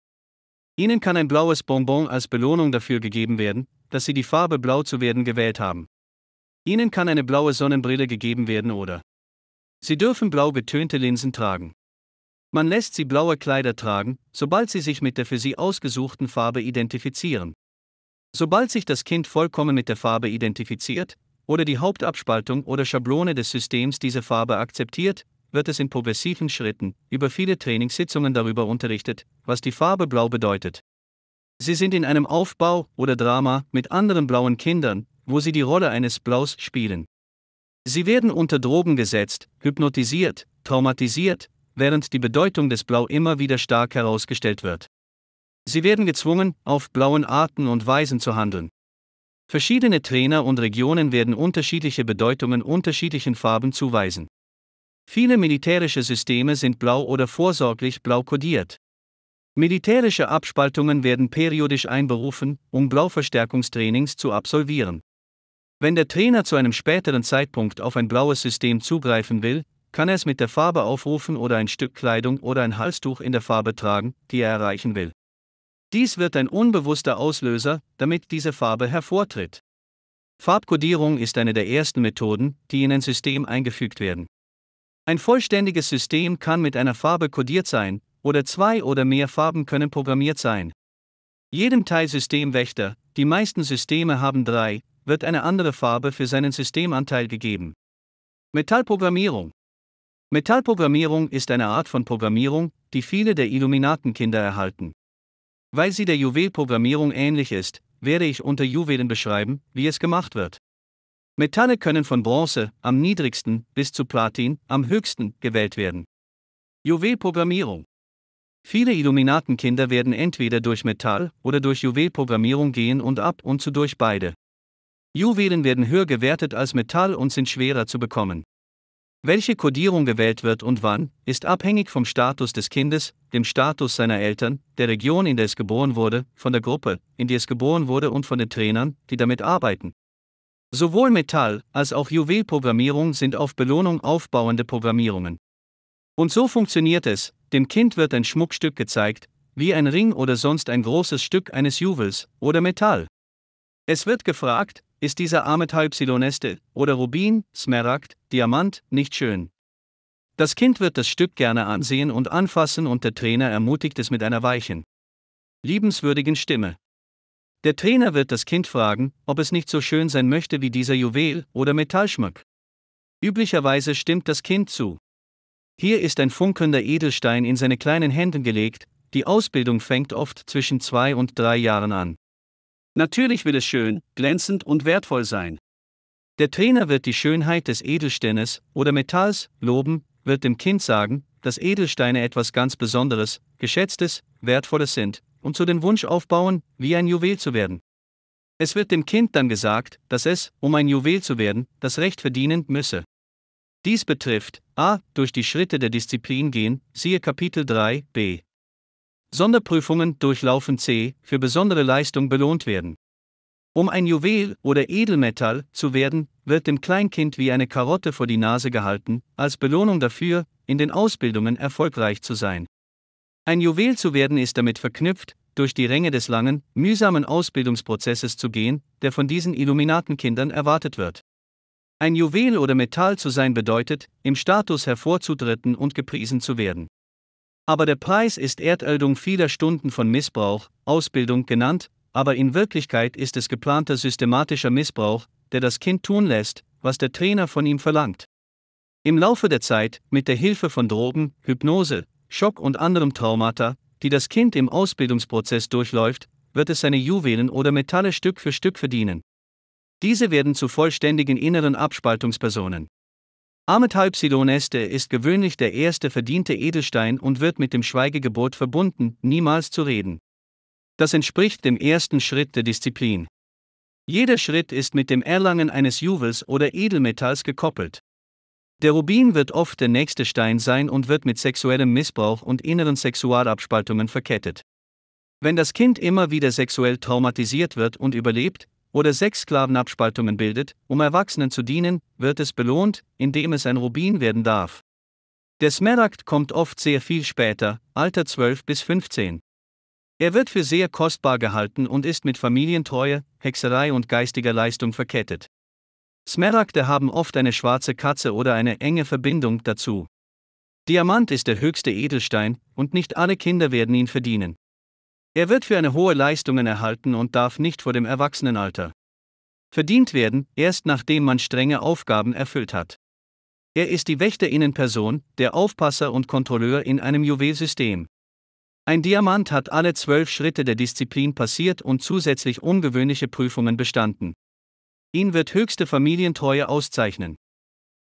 [SPEAKER 1] Ihnen kann ein blaues Bonbon als Belohnung dafür gegeben werden, dass sie die Farbe blau zu werden gewählt haben. Ihnen kann eine blaue Sonnenbrille gegeben werden oder Sie dürfen blau getönte Linsen tragen. Man lässt sie blaue Kleider tragen, sobald sie sich mit der für sie ausgesuchten Farbe identifizieren. Sobald sich das Kind vollkommen mit der Farbe identifiziert, oder die Hauptabspaltung oder Schablone des Systems diese Farbe akzeptiert, wird es in progressiven Schritten über viele Trainingssitzungen darüber unterrichtet, was die Farbe Blau bedeutet. Sie sind in einem Aufbau oder Drama mit anderen blauen Kindern, wo sie die Rolle eines Blaus spielen. Sie werden unter Drogen gesetzt, hypnotisiert, traumatisiert, während die Bedeutung des Blau immer wieder stark herausgestellt wird. Sie werden gezwungen, auf blauen Arten und Weisen zu handeln. Verschiedene Trainer und Regionen werden unterschiedliche Bedeutungen unterschiedlichen Farben zuweisen. Viele militärische Systeme sind blau oder vorsorglich blau kodiert. Militärische Abspaltungen werden periodisch einberufen, um Blauverstärkungstrainings zu absolvieren. Wenn der Trainer zu einem späteren Zeitpunkt auf ein blaues System zugreifen will, kann er es mit der Farbe aufrufen oder ein Stück Kleidung oder ein Halstuch in der Farbe tragen, die er erreichen will. Dies wird ein unbewusster Auslöser, damit diese Farbe hervortritt. Farbkodierung ist eine der ersten Methoden, die in ein System eingefügt werden. Ein vollständiges System kann mit einer Farbe kodiert sein, oder zwei oder mehr Farben können programmiert sein. Jedem Teilsystemwächter, die meisten Systeme haben drei, wird eine andere Farbe für seinen Systemanteil gegeben. Metallprogrammierung. Metallprogrammierung ist eine Art von Programmierung, die viele der Illuminatenkinder erhalten. Weil sie der Juwelprogrammierung ähnlich ist, werde ich unter Juwelen beschreiben, wie es gemacht wird. Metalle können von Bronze am niedrigsten bis zu Platin am höchsten gewählt werden. Juwelprogrammierung. Viele Illuminatenkinder werden entweder durch Metall oder durch Juwelprogrammierung gehen und ab und zu durch beide. Juwelen werden höher gewertet als Metall und sind schwerer zu bekommen. Welche Kodierung gewählt wird und wann, ist abhängig vom Status des Kindes, dem Status seiner Eltern, der Region, in der es geboren wurde, von der Gruppe, in die es geboren wurde und von den Trainern, die damit arbeiten. Sowohl Metall als auch Juwelprogrammierung sind auf Belohnung aufbauende Programmierungen. Und so funktioniert es, dem Kind wird ein Schmuckstück gezeigt, wie ein Ring oder sonst ein großes Stück eines Juwels oder Metall. Es wird gefragt, ist dieser arme Halbsiloneste oder Rubin, Smaragd, Diamant nicht schön? Das Kind wird das Stück gerne ansehen und anfassen und der Trainer ermutigt es mit einer weichen, liebenswürdigen Stimme. Der Trainer wird das Kind fragen, ob es nicht so schön sein möchte wie dieser Juwel oder Metallschmuck. Üblicherweise stimmt das Kind zu. Hier ist ein funkelnder Edelstein in seine kleinen Händen gelegt, die Ausbildung fängt oft zwischen zwei und drei Jahren an. Natürlich will es schön, glänzend und wertvoll sein. Der Trainer wird die Schönheit des Edelsteines oder Metalls loben, wird dem Kind sagen, dass Edelsteine etwas ganz Besonderes, Geschätztes, Wertvolles sind, und zu den Wunsch aufbauen, wie ein Juwel zu werden. Es wird dem Kind dann gesagt, dass es, um ein Juwel zu werden, das Recht verdienen müsse. Dies betrifft a. durch die Schritte der Disziplin gehen, siehe Kapitel 3, b. Sonderprüfungen durchlaufen c. für besondere Leistung belohnt werden. Um ein Juwel oder Edelmetall zu werden, wird dem Kleinkind wie eine Karotte vor die Nase gehalten, als Belohnung dafür, in den Ausbildungen erfolgreich zu sein. Ein Juwel zu werden ist damit verknüpft, durch die Ränge des langen, mühsamen Ausbildungsprozesses zu gehen, der von diesen Illuminatenkindern erwartet wird. Ein Juwel oder Metall zu sein bedeutet, im Status hervorzutreten und gepriesen zu werden. Aber der Preis ist Erdöldung vieler Stunden von Missbrauch, Ausbildung genannt, aber in Wirklichkeit ist es geplanter systematischer Missbrauch, der das Kind tun lässt, was der Trainer von ihm verlangt. Im Laufe der Zeit, mit der Hilfe von Drogen, Hypnose, Schock und anderem Traumata, die das Kind im Ausbildungsprozess durchläuft, wird es seine Juwelen oder Metalle Stück für Stück verdienen. Diese werden zu vollständigen inneren Abspaltungspersonen. Amethypsiloneste ist gewöhnlich der erste verdiente Edelstein und wird mit dem Schweigegebot verbunden, niemals zu reden. Das entspricht dem ersten Schritt der Disziplin. Jeder Schritt ist mit dem Erlangen eines Juwels oder Edelmetalls gekoppelt. Der Rubin wird oft der nächste Stein sein und wird mit sexuellem Missbrauch und inneren Sexualabspaltungen verkettet. Wenn das Kind immer wieder sexuell traumatisiert wird und überlebt, oder sechs Sklavenabspaltungen bildet, um Erwachsenen zu dienen, wird es belohnt, indem es ein Rubin werden darf. Der Smaragd kommt oft sehr viel später, Alter 12 bis 15. Er wird für sehr kostbar gehalten und ist mit Familientreue, Hexerei und geistiger Leistung verkettet. Smaragde haben oft eine schwarze Katze oder eine enge Verbindung dazu. Diamant ist der höchste Edelstein, und nicht alle Kinder werden ihn verdienen. Er wird für eine hohe Leistung erhalten und darf nicht vor dem Erwachsenenalter verdient werden, erst nachdem man strenge Aufgaben erfüllt hat. Er ist die Wächterinnenperson, der Aufpasser und Kontrolleur in einem Juwelsystem. Ein Diamant hat alle zwölf Schritte der Disziplin passiert und zusätzlich ungewöhnliche Prüfungen bestanden. Ihn wird höchste Familientreue auszeichnen.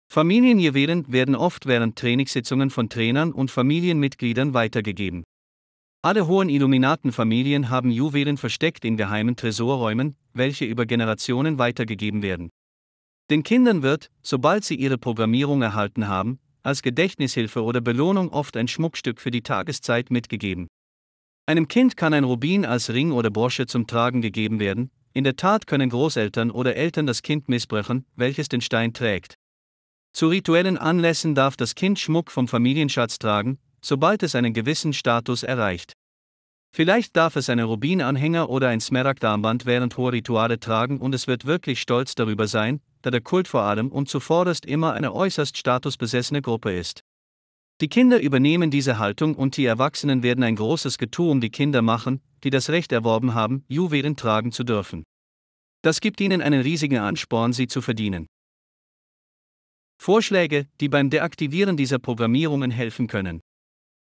[SPEAKER 1] Familienjuwelen werden oft während Trainingssitzungen von Trainern und Familienmitgliedern weitergegeben. Alle hohen Illuminatenfamilien haben Juwelen versteckt in geheimen Tresorräumen, welche über Generationen weitergegeben werden. Den Kindern wird, sobald sie ihre Programmierung erhalten haben, als Gedächtnishilfe oder Belohnung oft ein Schmuckstück für die Tageszeit mitgegeben. Einem Kind kann ein Rubin als Ring oder Brosche zum Tragen gegeben werden, in der Tat können Großeltern oder Eltern das Kind missbrechen, welches den Stein trägt. Zu rituellen Anlässen darf das Kind Schmuck vom Familienschatz tragen, sobald es einen gewissen Status erreicht. Vielleicht darf es einen Rubinanhänger oder ein Smaragdarmband während hoher Rituale tragen und es wird wirklich stolz darüber sein, da der Kult vor allem und zuvorderst immer eine äußerst statusbesessene Gruppe ist. Die Kinder übernehmen diese Haltung und die Erwachsenen werden ein großes Getue um die Kinder machen, die das Recht erworben haben, Juwelen tragen zu dürfen. Das gibt ihnen einen riesigen Ansporn, sie zu verdienen. Vorschläge, die beim Deaktivieren dieser Programmierungen helfen können.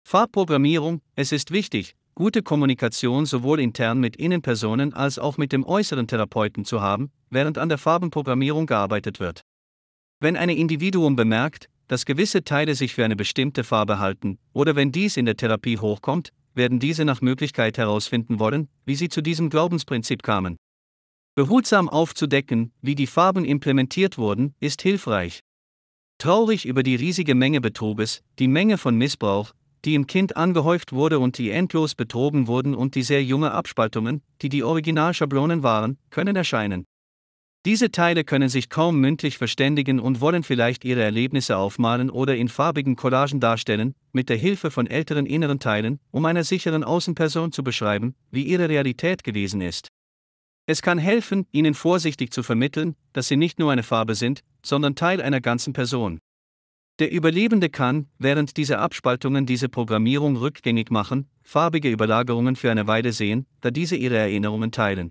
[SPEAKER 1] Farbprogrammierung, es ist wichtig, gute Kommunikation sowohl intern mit Innenpersonen als auch mit dem äußeren Therapeuten zu haben, während an der Farbenprogrammierung gearbeitet wird. Wenn ein Individuum bemerkt, dass gewisse Teile sich für eine bestimmte Farbe halten, oder wenn dies in der Therapie hochkommt, werden diese nach Möglichkeit herausfinden wollen, wie sie zu diesem Glaubensprinzip kamen. Behutsam aufzudecken, wie die Farben implementiert wurden, ist hilfreich. Traurig über die riesige Menge Betruges, die Menge von Missbrauch, die im Kind angehäuft wurde und die endlos betrogen wurden und die sehr junge Abspaltungen, die die Originalschablonen waren, können erscheinen. Diese Teile können sich kaum mündlich verständigen und wollen vielleicht ihre Erlebnisse aufmalen oder in farbigen Collagen darstellen, mit der Hilfe von älteren inneren Teilen, um einer sicheren Außenperson zu beschreiben, wie ihre Realität gewesen ist. Es kann helfen, ihnen vorsichtig zu vermitteln, dass sie nicht nur eine Farbe sind, sondern Teil einer ganzen Person. Der Überlebende kann, während diese Abspaltungen diese Programmierung rückgängig machen, farbige Überlagerungen für eine Weile sehen, da diese ihre Erinnerungen teilen.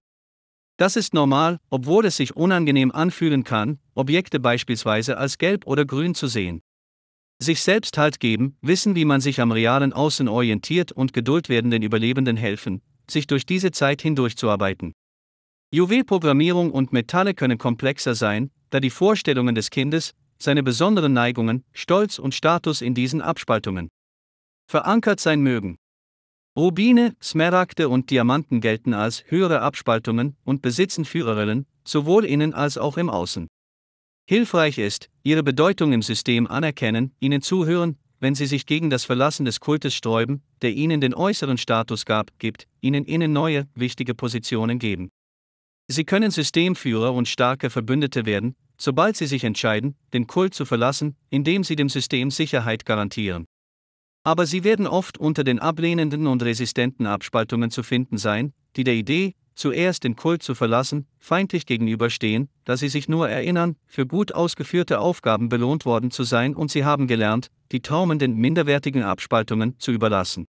[SPEAKER 1] Das ist normal, obwohl es sich unangenehm anfühlen kann, Objekte beispielsweise als gelb oder grün zu sehen. Sich selbst Halt geben, wissen, wie man sich am realen Außen orientiert und Geduld werdenden Überlebenden helfen, sich durch diese Zeit hindurchzuarbeiten. Juwelprogrammierung und Metalle können komplexer sein, da die Vorstellungen des Kindes, seine besonderen Neigungen, Stolz und Status in diesen Abspaltungen verankert sein mögen. Rubine, Smaragde und Diamanten gelten als höhere Abspaltungen und besitzen Führerinnen, sowohl innen als auch im Außen. Hilfreich ist, ihre Bedeutung im System anerkennen, ihnen zuhören, wenn sie sich gegen das Verlassen des Kultes sträuben, der ihnen den äußeren Status gab, gibt, ihnen innen neue, wichtige Positionen geben. Sie können Systemführer und starke Verbündete werden, sobald sie sich entscheiden, den Kult zu verlassen, indem sie dem System Sicherheit garantieren aber sie werden oft unter den ablehnenden und resistenten Abspaltungen zu finden sein, die der Idee, zuerst den Kult zu verlassen, feindlich gegenüberstehen, da sie sich nur erinnern, für gut ausgeführte Aufgaben belohnt worden zu sein und sie haben gelernt, die taumenden minderwertigen Abspaltungen zu überlassen.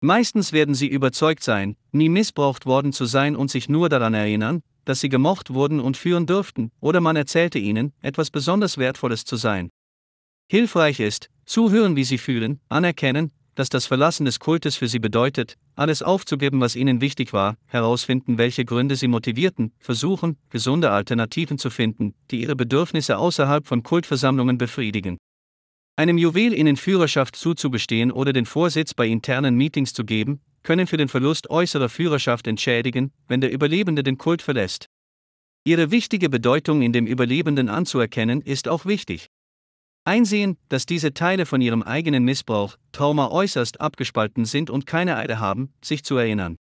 [SPEAKER 1] Meistens werden sie überzeugt sein, nie missbraucht worden zu sein und sich nur daran erinnern, dass sie gemocht wurden und führen dürften, oder man erzählte ihnen, etwas besonders Wertvolles zu sein. Hilfreich ist, zuhören, wie sie fühlen, anerkennen, dass das Verlassen des Kultes für sie bedeutet, alles aufzugeben, was ihnen wichtig war, herausfinden, welche Gründe sie motivierten, versuchen, gesunde Alternativen zu finden, die ihre Bedürfnisse außerhalb von Kultversammlungen befriedigen. Einem Juwel in den Führerschaft zuzubestehen oder den Vorsitz bei internen Meetings zu geben, können für den Verlust äußerer Führerschaft entschädigen, wenn der Überlebende den Kult verlässt. Ihre wichtige Bedeutung in dem Überlebenden anzuerkennen ist auch wichtig einsehen, dass diese Teile von ihrem eigenen Missbrauch, Trauma äußerst abgespalten sind und keine Eide haben, sich zu erinnern.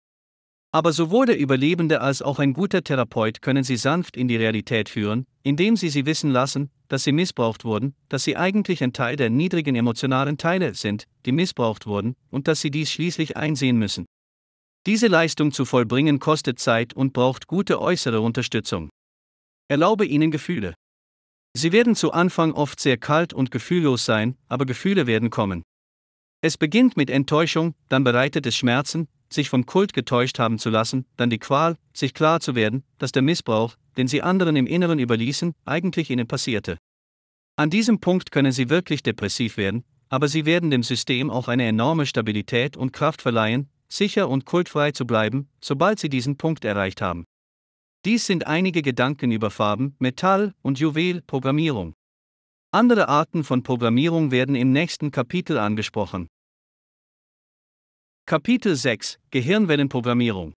[SPEAKER 1] Aber sowohl der Überlebende als auch ein guter Therapeut können sie sanft in die Realität führen, indem sie sie wissen lassen, dass sie missbraucht wurden, dass sie eigentlich ein Teil der niedrigen emotionalen Teile sind, die missbraucht wurden, und dass sie dies schließlich einsehen müssen. Diese Leistung zu vollbringen kostet Zeit und braucht gute äußere Unterstützung. Erlaube ihnen Gefühle. Sie werden zu Anfang oft sehr kalt und gefühllos sein, aber Gefühle werden kommen. Es beginnt mit Enttäuschung, dann bereitet es Schmerzen, sich vom Kult getäuscht haben zu lassen, dann die Qual, sich klar zu werden, dass der Missbrauch, den sie anderen im Inneren überließen, eigentlich ihnen passierte. An diesem Punkt können sie wirklich depressiv werden, aber sie werden dem System auch eine enorme Stabilität und Kraft verleihen, sicher und kultfrei zu bleiben, sobald sie diesen Punkt erreicht haben. Dies sind einige Gedanken über Farben, Metall und Juwelprogrammierung. Andere Arten von Programmierung werden im nächsten Kapitel angesprochen. Kapitel 6 Gehirnwellenprogrammierung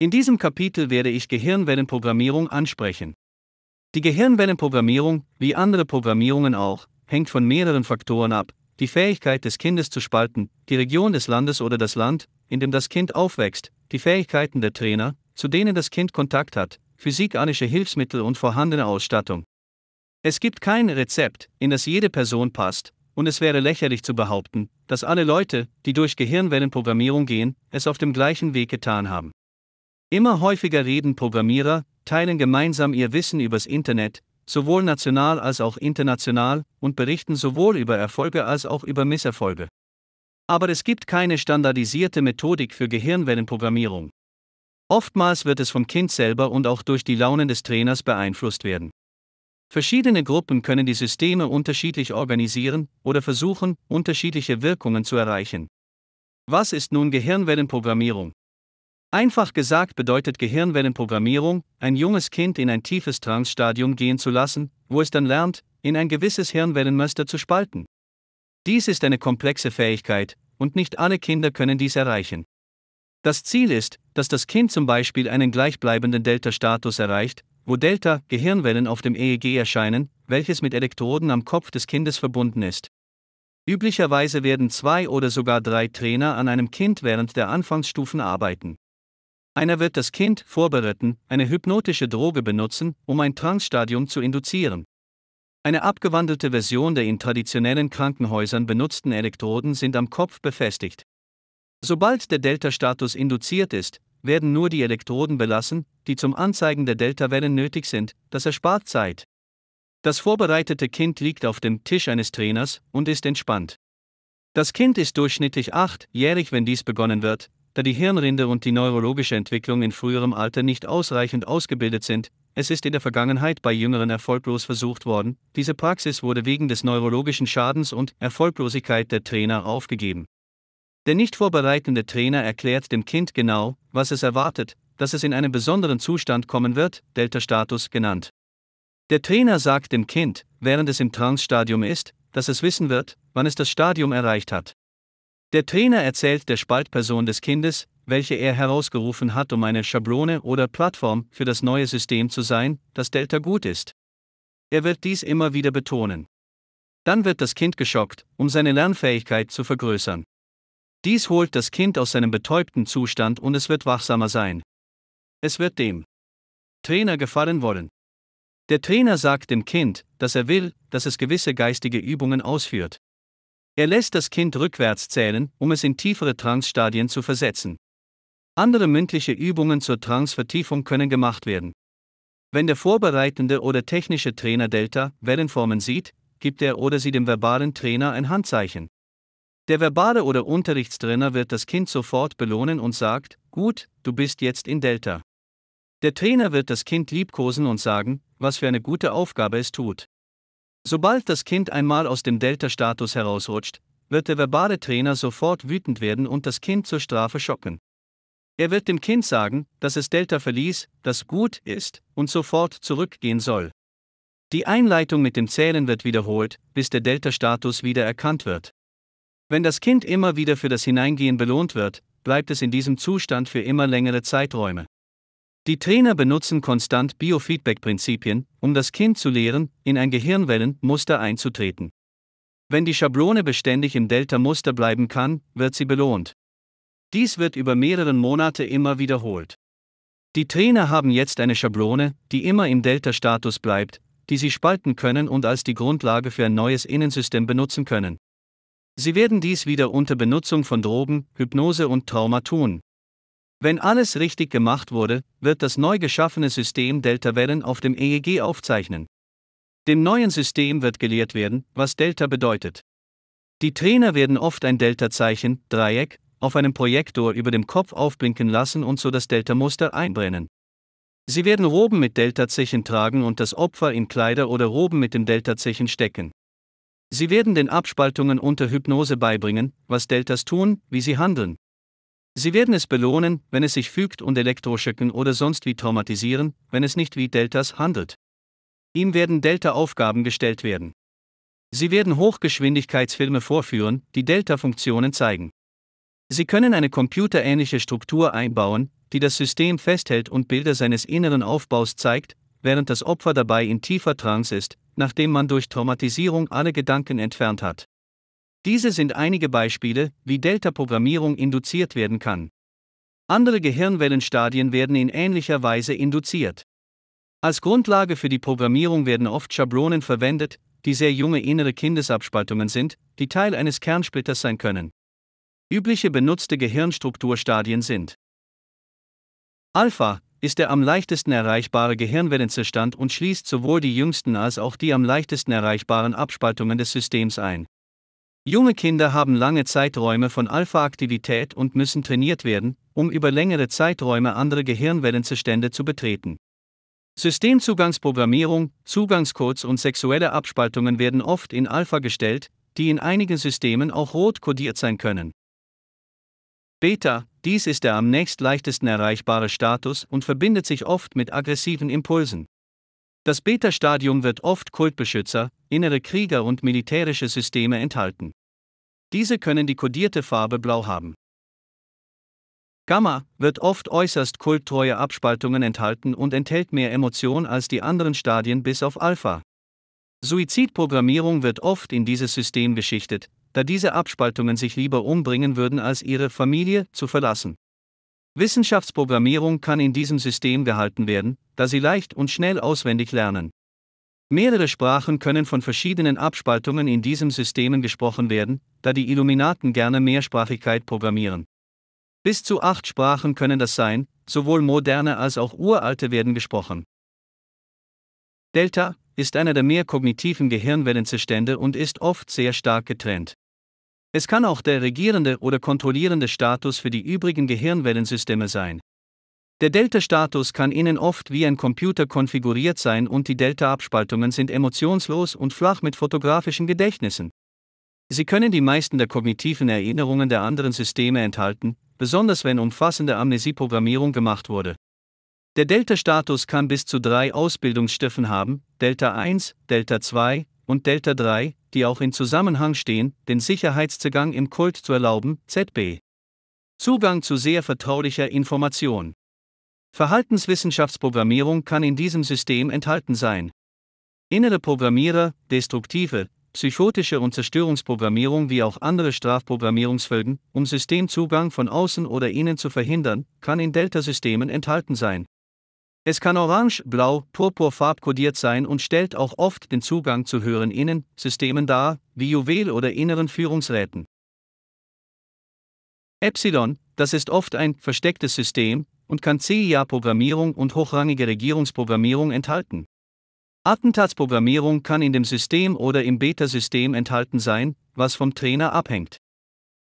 [SPEAKER 1] In diesem Kapitel werde ich Gehirnwellenprogrammierung ansprechen. Die Gehirnwellenprogrammierung, wie andere Programmierungen auch, hängt von mehreren Faktoren ab, die Fähigkeit des Kindes zu spalten, die Region des Landes oder das Land, in dem das Kind aufwächst, die Fähigkeiten der Trainer, zu denen das Kind Kontakt hat, physikalische Hilfsmittel und vorhandene Ausstattung. Es gibt kein Rezept, in das jede Person passt, und es wäre lächerlich zu behaupten, dass alle Leute, die durch Gehirnwellenprogrammierung gehen, es auf dem gleichen Weg getan haben. Immer häufiger reden Programmierer, teilen gemeinsam ihr Wissen übers Internet, sowohl national als auch international, und berichten sowohl über Erfolge als auch über Misserfolge. Aber es gibt keine standardisierte Methodik für Gehirnwellenprogrammierung. Oftmals wird es vom Kind selber und auch durch die Launen des Trainers beeinflusst werden. Verschiedene Gruppen können die Systeme unterschiedlich organisieren oder versuchen, unterschiedliche Wirkungen zu erreichen. Was ist nun Gehirnwellenprogrammierung? Einfach gesagt bedeutet Gehirnwellenprogrammierung, ein junges Kind in ein tiefes Trance-Stadium gehen zu lassen, wo es dann lernt, in ein gewisses Hirnwellenmuster zu spalten. Dies ist eine komplexe Fähigkeit, und nicht alle Kinder können dies erreichen. Das Ziel ist, dass das Kind zum Beispiel einen gleichbleibenden Delta-Status erreicht, wo Delta-Gehirnwellen auf dem EEG erscheinen, welches mit Elektroden am Kopf des Kindes verbunden ist. Üblicherweise werden zwei oder sogar drei Trainer an einem Kind während der Anfangsstufen arbeiten. Einer wird das Kind vorbereiten, eine hypnotische Droge benutzen, um ein Trance-Stadium zu induzieren. Eine abgewandelte Version der in traditionellen Krankenhäusern benutzten Elektroden sind am Kopf befestigt. Sobald der Delta-Status induziert ist, werden nur die Elektroden belassen, die zum Anzeigen der Delta-Wellen nötig sind, das erspart Zeit. Das vorbereitete Kind liegt auf dem Tisch eines Trainers und ist entspannt. Das Kind ist durchschnittlich achtjährig, wenn dies begonnen wird, da die Hirnrinde und die neurologische Entwicklung in früherem Alter nicht ausreichend ausgebildet sind, es ist in der Vergangenheit bei Jüngeren erfolglos versucht worden, diese Praxis wurde wegen des neurologischen Schadens und Erfolglosigkeit der Trainer aufgegeben. Der nicht vorbereitende Trainer erklärt dem Kind genau, was es erwartet, dass es in einen besonderen Zustand kommen wird, Delta-Status genannt. Der Trainer sagt dem Kind, während es im Trance-Stadium ist, dass es wissen wird, wann es das Stadium erreicht hat. Der Trainer erzählt der Spaltperson des Kindes, welche er herausgerufen hat, um eine Schablone oder Plattform für das neue System zu sein, das Delta gut ist. Er wird dies immer wieder betonen. Dann wird das Kind geschockt, um seine Lernfähigkeit zu vergrößern. Dies holt das Kind aus seinem betäubten Zustand und es wird wachsamer sein. Es wird dem Trainer gefallen wollen. Der Trainer sagt dem Kind, dass er will, dass es gewisse geistige Übungen ausführt. Er lässt das Kind rückwärts zählen, um es in tiefere Trance-Stadien zu versetzen. Andere mündliche Übungen zur Trance-Vertiefung können gemacht werden. Wenn der vorbereitende oder technische Trainer Delta Wellenformen sieht, gibt er oder sie dem verbalen Trainer ein Handzeichen. Der Verbale oder Unterrichtstrainer wird das Kind sofort belohnen und sagt, gut, du bist jetzt in Delta. Der Trainer wird das Kind liebkosen und sagen, was für eine gute Aufgabe es tut. Sobald das Kind einmal aus dem Delta-Status herausrutscht, wird der verbale Trainer sofort wütend werden und das Kind zur Strafe schocken. Er wird dem Kind sagen, dass es Delta verließ, das gut ist und sofort zurückgehen soll. Die Einleitung mit dem Zählen wird wiederholt, bis der Delta-Status wieder erkannt wird. Wenn das Kind immer wieder für das Hineingehen belohnt wird, bleibt es in diesem Zustand für immer längere Zeiträume. Die Trainer benutzen konstant Biofeedback-Prinzipien, um das Kind zu lehren, in ein Gehirnwellenmuster einzutreten. Wenn die Schablone beständig im Delta-Muster bleiben kann, wird sie belohnt. Dies wird über mehrere Monate immer wiederholt. Die Trainer haben jetzt eine Schablone, die immer im Delta-Status bleibt, die sie spalten können und als die Grundlage für ein neues Innensystem benutzen können. Sie werden dies wieder unter Benutzung von Drogen, Hypnose und Trauma tun. Wenn alles richtig gemacht wurde, wird das neu geschaffene System Delta-Wellen auf dem EEG aufzeichnen. Dem neuen System wird gelehrt werden, was Delta bedeutet. Die Trainer werden oft ein Delta-Zeichen, Dreieck, auf einem Projektor über dem Kopf aufblinken lassen und so das Delta-Muster einbrennen. Sie werden Roben mit Delta-Zechen tragen und das Opfer in Kleider oder Roben mit dem Delta-Zechen stecken. Sie werden den Abspaltungen unter Hypnose beibringen, was Deltas tun, wie sie handeln. Sie werden es belohnen, wenn es sich fügt und elektroschocken oder sonst wie traumatisieren, wenn es nicht wie Deltas handelt. Ihm werden Delta-Aufgaben gestellt werden. Sie werden Hochgeschwindigkeitsfilme vorführen, die Delta-Funktionen zeigen. Sie können eine computerähnliche Struktur einbauen, die das System festhält und Bilder seines inneren Aufbaus zeigt, während das Opfer dabei in tiefer Trance ist, nachdem man durch Traumatisierung alle Gedanken entfernt hat. Diese sind einige Beispiele, wie Delta-Programmierung induziert werden kann. Andere Gehirnwellenstadien werden in ähnlicher Weise induziert. Als Grundlage für die Programmierung werden oft Schablonen verwendet, die sehr junge innere Kindesabspaltungen sind, die Teil eines Kernsplitters sein können. Übliche benutzte Gehirnstrukturstadien sind Alpha, ist der am leichtesten erreichbare Gehirnwellenzustand und schließt sowohl die jüngsten als auch die am leichtesten erreichbaren Abspaltungen des Systems ein. Junge Kinder haben lange Zeiträume von Alpha-Aktivität und müssen trainiert werden, um über längere Zeiträume andere Gehirnwellenzustände zu betreten. Systemzugangsprogrammierung, Zugangscodes und sexuelle Abspaltungen werden oft in Alpha gestellt, die in einigen Systemen auch rot kodiert sein können. Beta, dies ist der am nächst leichtesten erreichbare Status und verbindet sich oft mit aggressiven Impulsen. Das Beta-Stadium wird oft Kultbeschützer, innere Krieger und militärische Systeme enthalten. Diese können die kodierte Farbe blau haben. Gamma wird oft äußerst kulttreue Abspaltungen enthalten und enthält mehr Emotion als die anderen Stadien bis auf Alpha. Suizidprogrammierung wird oft in dieses System geschichtet, da diese Abspaltungen sich lieber umbringen würden, als ihre Familie zu verlassen. Wissenschaftsprogrammierung kann in diesem System gehalten werden, da sie leicht und schnell auswendig lernen. Mehrere Sprachen können von verschiedenen Abspaltungen in diesem Systemen gesprochen werden, da die Illuminaten gerne Mehrsprachigkeit programmieren. Bis zu acht Sprachen können das sein, sowohl moderne als auch uralte werden gesprochen. Delta ist einer der mehr kognitiven Gehirnwellenzustände und ist oft sehr stark getrennt. Es kann auch der regierende oder kontrollierende Status für die übrigen Gehirnwellensysteme sein. Der Delta-Status kann innen oft wie ein Computer konfiguriert sein und die Delta-Abspaltungen sind emotionslos und flach mit fotografischen Gedächtnissen. Sie können die meisten der kognitiven Erinnerungen der anderen Systeme enthalten, besonders wenn umfassende Amnesieprogrammierung gemacht wurde. Der Delta-Status kann bis zu drei Ausbildungsstiffen haben, Delta 1, Delta 2 und Delta 3, die auch in Zusammenhang stehen, den Sicherheitszugang im Kult zu erlauben, ZB. Zugang zu sehr vertraulicher Information. Verhaltenswissenschaftsprogrammierung kann in diesem System enthalten sein. Innere Programmierer, destruktive, psychotische und Zerstörungsprogrammierung wie auch andere Strafprogrammierungsfolgen, um Systemzugang von außen oder innen zu verhindern, kann in Delta-Systemen enthalten sein. Es kann orange, blau, purpur farbkodiert sein und stellt auch oft den Zugang zu höheren Innensystemen dar, wie Juwel oder inneren Führungsräten. Epsilon, das ist oft ein verstecktes System und kann CIA-Programmierung und hochrangige Regierungsprogrammierung enthalten. Attentatsprogrammierung kann in dem System oder im Beta-System enthalten sein, was vom Trainer abhängt.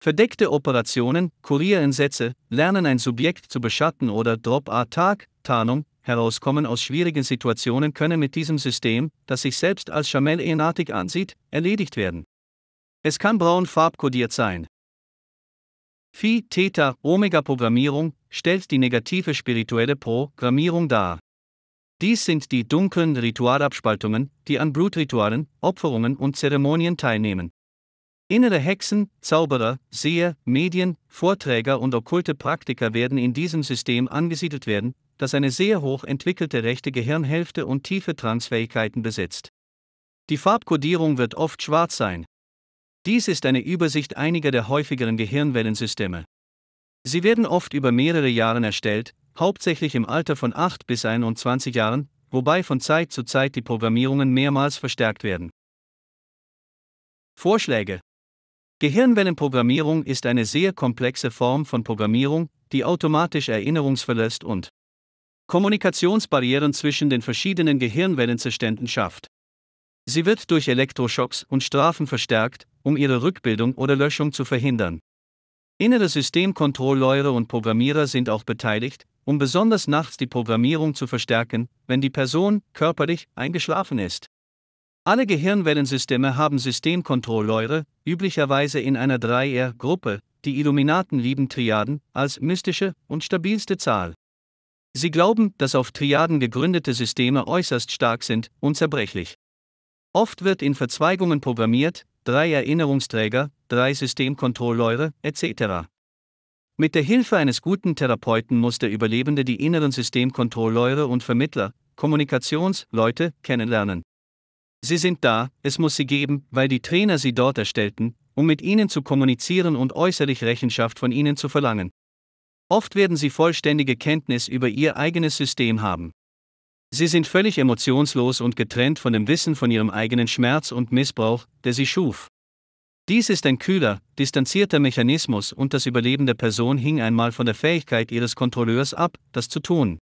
[SPEAKER 1] Verdeckte Operationen, Kurierinsätze, Lernen ein Subjekt zu beschatten oder Drop-A-Tag, Tarnung, herauskommen aus schwierigen Situationen können mit diesem System, das sich selbst als Chamel-Enartig ansieht, erledigt werden. Es kann braun farbkodiert sein. Phi Theta Omega Programmierung stellt die negative spirituelle Programmierung dar. Dies sind die dunklen Ritualabspaltungen, die an Blutritualen, Opferungen und Zeremonien teilnehmen. Innere Hexen, Zauberer, Seher, Medien, Vorträger und okkulte Praktiker werden in diesem System angesiedelt werden, das eine sehr hoch entwickelte rechte Gehirnhälfte und tiefe Transfähigkeiten besitzt. Die Farbkodierung wird oft schwarz sein. Dies ist eine Übersicht einiger der häufigeren Gehirnwellensysteme. Sie werden oft über mehrere Jahre erstellt, hauptsächlich im Alter von 8 bis 21 Jahren, wobei von Zeit zu Zeit die Programmierungen mehrmals verstärkt werden. Vorschläge Gehirnwellenprogrammierung ist eine sehr komplexe Form von Programmierung, die automatisch Erinnerungsverlust und Kommunikationsbarrieren zwischen den verschiedenen Gehirnwellenzuständen schafft. Sie wird durch Elektroschocks und Strafen verstärkt, um ihre Rückbildung oder Löschung zu verhindern. Innere Systemkontrollleure und Programmierer sind auch beteiligt, um besonders nachts die Programmierung zu verstärken, wenn die Person körperlich eingeschlafen ist. Alle Gehirnwellensysteme haben Systemkontrollleure, üblicherweise in einer 3 r gruppe die Illuminaten lieben Triaden als mystische und stabilste Zahl. Sie glauben, dass auf Triaden gegründete Systeme äußerst stark sind, und zerbrechlich. Oft wird in Verzweigungen programmiert, drei Erinnerungsträger, drei Systemkontrollleure, etc. Mit der Hilfe eines guten Therapeuten muss der Überlebende die inneren Systemkontrollleure und Vermittler, Kommunikationsleute, kennenlernen. Sie sind da, es muss sie geben, weil die Trainer sie dort erstellten, um mit ihnen zu kommunizieren und äußerlich Rechenschaft von ihnen zu verlangen. Oft werden sie vollständige Kenntnis über ihr eigenes System haben. Sie sind völlig emotionslos und getrennt von dem Wissen von ihrem eigenen Schmerz und Missbrauch, der sie schuf. Dies ist ein kühler, distanzierter Mechanismus und das Überleben der Person hing einmal von der Fähigkeit ihres Kontrolleurs ab, das zu tun.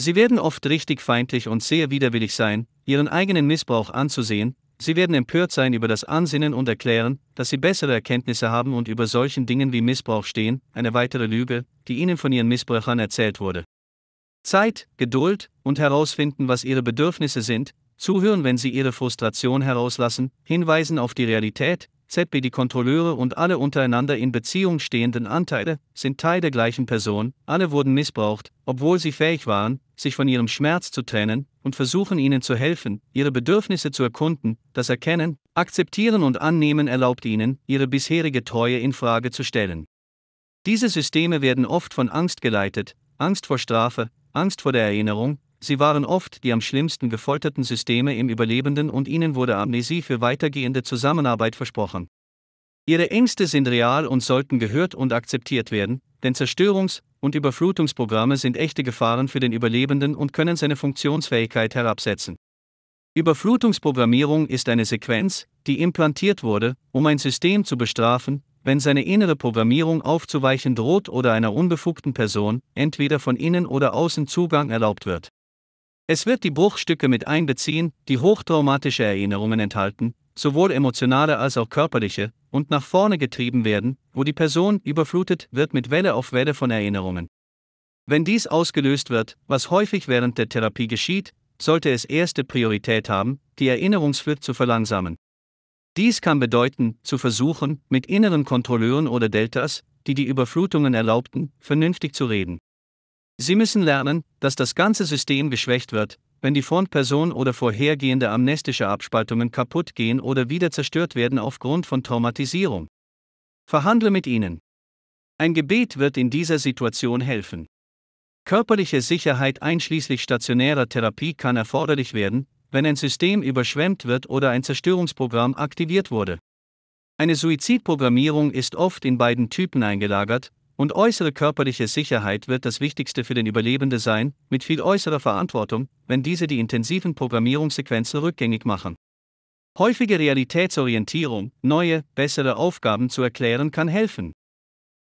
[SPEAKER 1] Sie werden oft richtig feindlich und sehr widerwillig sein, ihren eigenen Missbrauch anzusehen, Sie werden empört sein über das Ansinnen und erklären, dass sie bessere Erkenntnisse haben und über solchen Dingen wie Missbrauch stehen, eine weitere Lüge, die ihnen von ihren Missbrauchern erzählt wurde. Zeit, Geduld und herausfinden, was ihre Bedürfnisse sind, zuhören, wenn sie ihre Frustration herauslassen, hinweisen auf die Realität, ZB die Kontrolleure und alle untereinander in Beziehung stehenden Anteile sind Teil der gleichen Person, alle wurden missbraucht, obwohl sie fähig waren, sich von ihrem Schmerz zu trennen und versuchen ihnen zu helfen, ihre Bedürfnisse zu erkunden, das Erkennen, Akzeptieren und Annehmen erlaubt ihnen, ihre bisherige Treue in Frage zu stellen. Diese Systeme werden oft von Angst geleitet, Angst vor Strafe, Angst vor der Erinnerung, Sie waren oft die am schlimmsten gefolterten Systeme im Überlebenden und ihnen wurde Amnesie für weitergehende Zusammenarbeit versprochen. Ihre Ängste sind real und sollten gehört und akzeptiert werden, denn Zerstörungs- und Überflutungsprogramme sind echte Gefahren für den Überlebenden und können seine Funktionsfähigkeit herabsetzen. Überflutungsprogrammierung ist eine Sequenz, die implantiert wurde, um ein System zu bestrafen, wenn seine innere Programmierung aufzuweichen droht oder einer unbefugten Person, entweder von innen oder außen Zugang erlaubt wird. Es wird die Bruchstücke mit einbeziehen, die hochtraumatische Erinnerungen enthalten, sowohl emotionale als auch körperliche, und nach vorne getrieben werden, wo die Person überflutet wird mit Welle auf Welle von Erinnerungen. Wenn dies ausgelöst wird, was häufig während der Therapie geschieht, sollte es erste Priorität haben, die Erinnerungsflut zu verlangsamen. Dies kann bedeuten, zu versuchen, mit inneren Kontrolleuren oder Deltas, die die Überflutungen erlaubten, vernünftig zu reden. Sie müssen lernen, dass das ganze System geschwächt wird, wenn die Frontperson oder vorhergehende amnestische Abspaltungen kaputt gehen oder wieder zerstört werden aufgrund von Traumatisierung. Verhandle mit ihnen. Ein Gebet wird in dieser Situation helfen. Körperliche Sicherheit einschließlich stationärer Therapie kann erforderlich werden, wenn ein System überschwemmt wird oder ein Zerstörungsprogramm aktiviert wurde. Eine Suizidprogrammierung ist oft in beiden Typen eingelagert, und äußere körperliche Sicherheit wird das Wichtigste für den Überlebende sein, mit viel äußerer Verantwortung, wenn diese die intensiven Programmierungssequenzen rückgängig machen. Häufige Realitätsorientierung, neue, bessere Aufgaben zu erklären, kann helfen.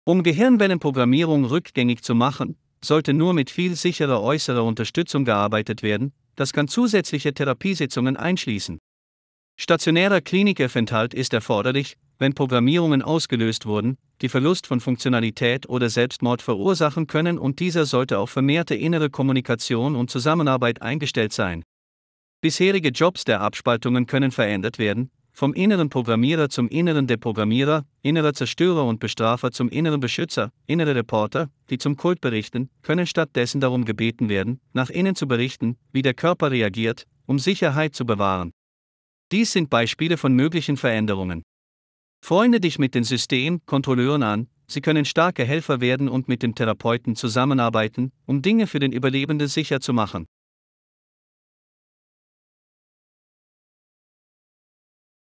[SPEAKER 1] Um Gehirnwellenprogrammierung rückgängig zu machen, sollte nur mit viel sicherer äußerer Unterstützung gearbeitet werden, das kann zusätzliche Therapiesitzungen einschließen. Stationärer Klinikaufenthalt ist erforderlich, wenn Programmierungen ausgelöst wurden, die Verlust von Funktionalität oder Selbstmord verursachen können und dieser sollte auf vermehrte innere Kommunikation und Zusammenarbeit eingestellt sein. Bisherige Jobs der Abspaltungen können verändert werden, vom inneren Programmierer zum inneren Deprogrammierer, innerer Zerstörer und Bestrafer zum inneren Beschützer, innere Reporter, die zum Kult berichten, können stattdessen darum gebeten werden, nach innen zu berichten, wie der Körper reagiert, um Sicherheit zu bewahren. Dies sind Beispiele von möglichen Veränderungen. Freunde dich mit den System-Kontrolleuren an, sie können starke Helfer werden und mit dem Therapeuten zusammenarbeiten, um Dinge für den Überlebenden sicher zu machen.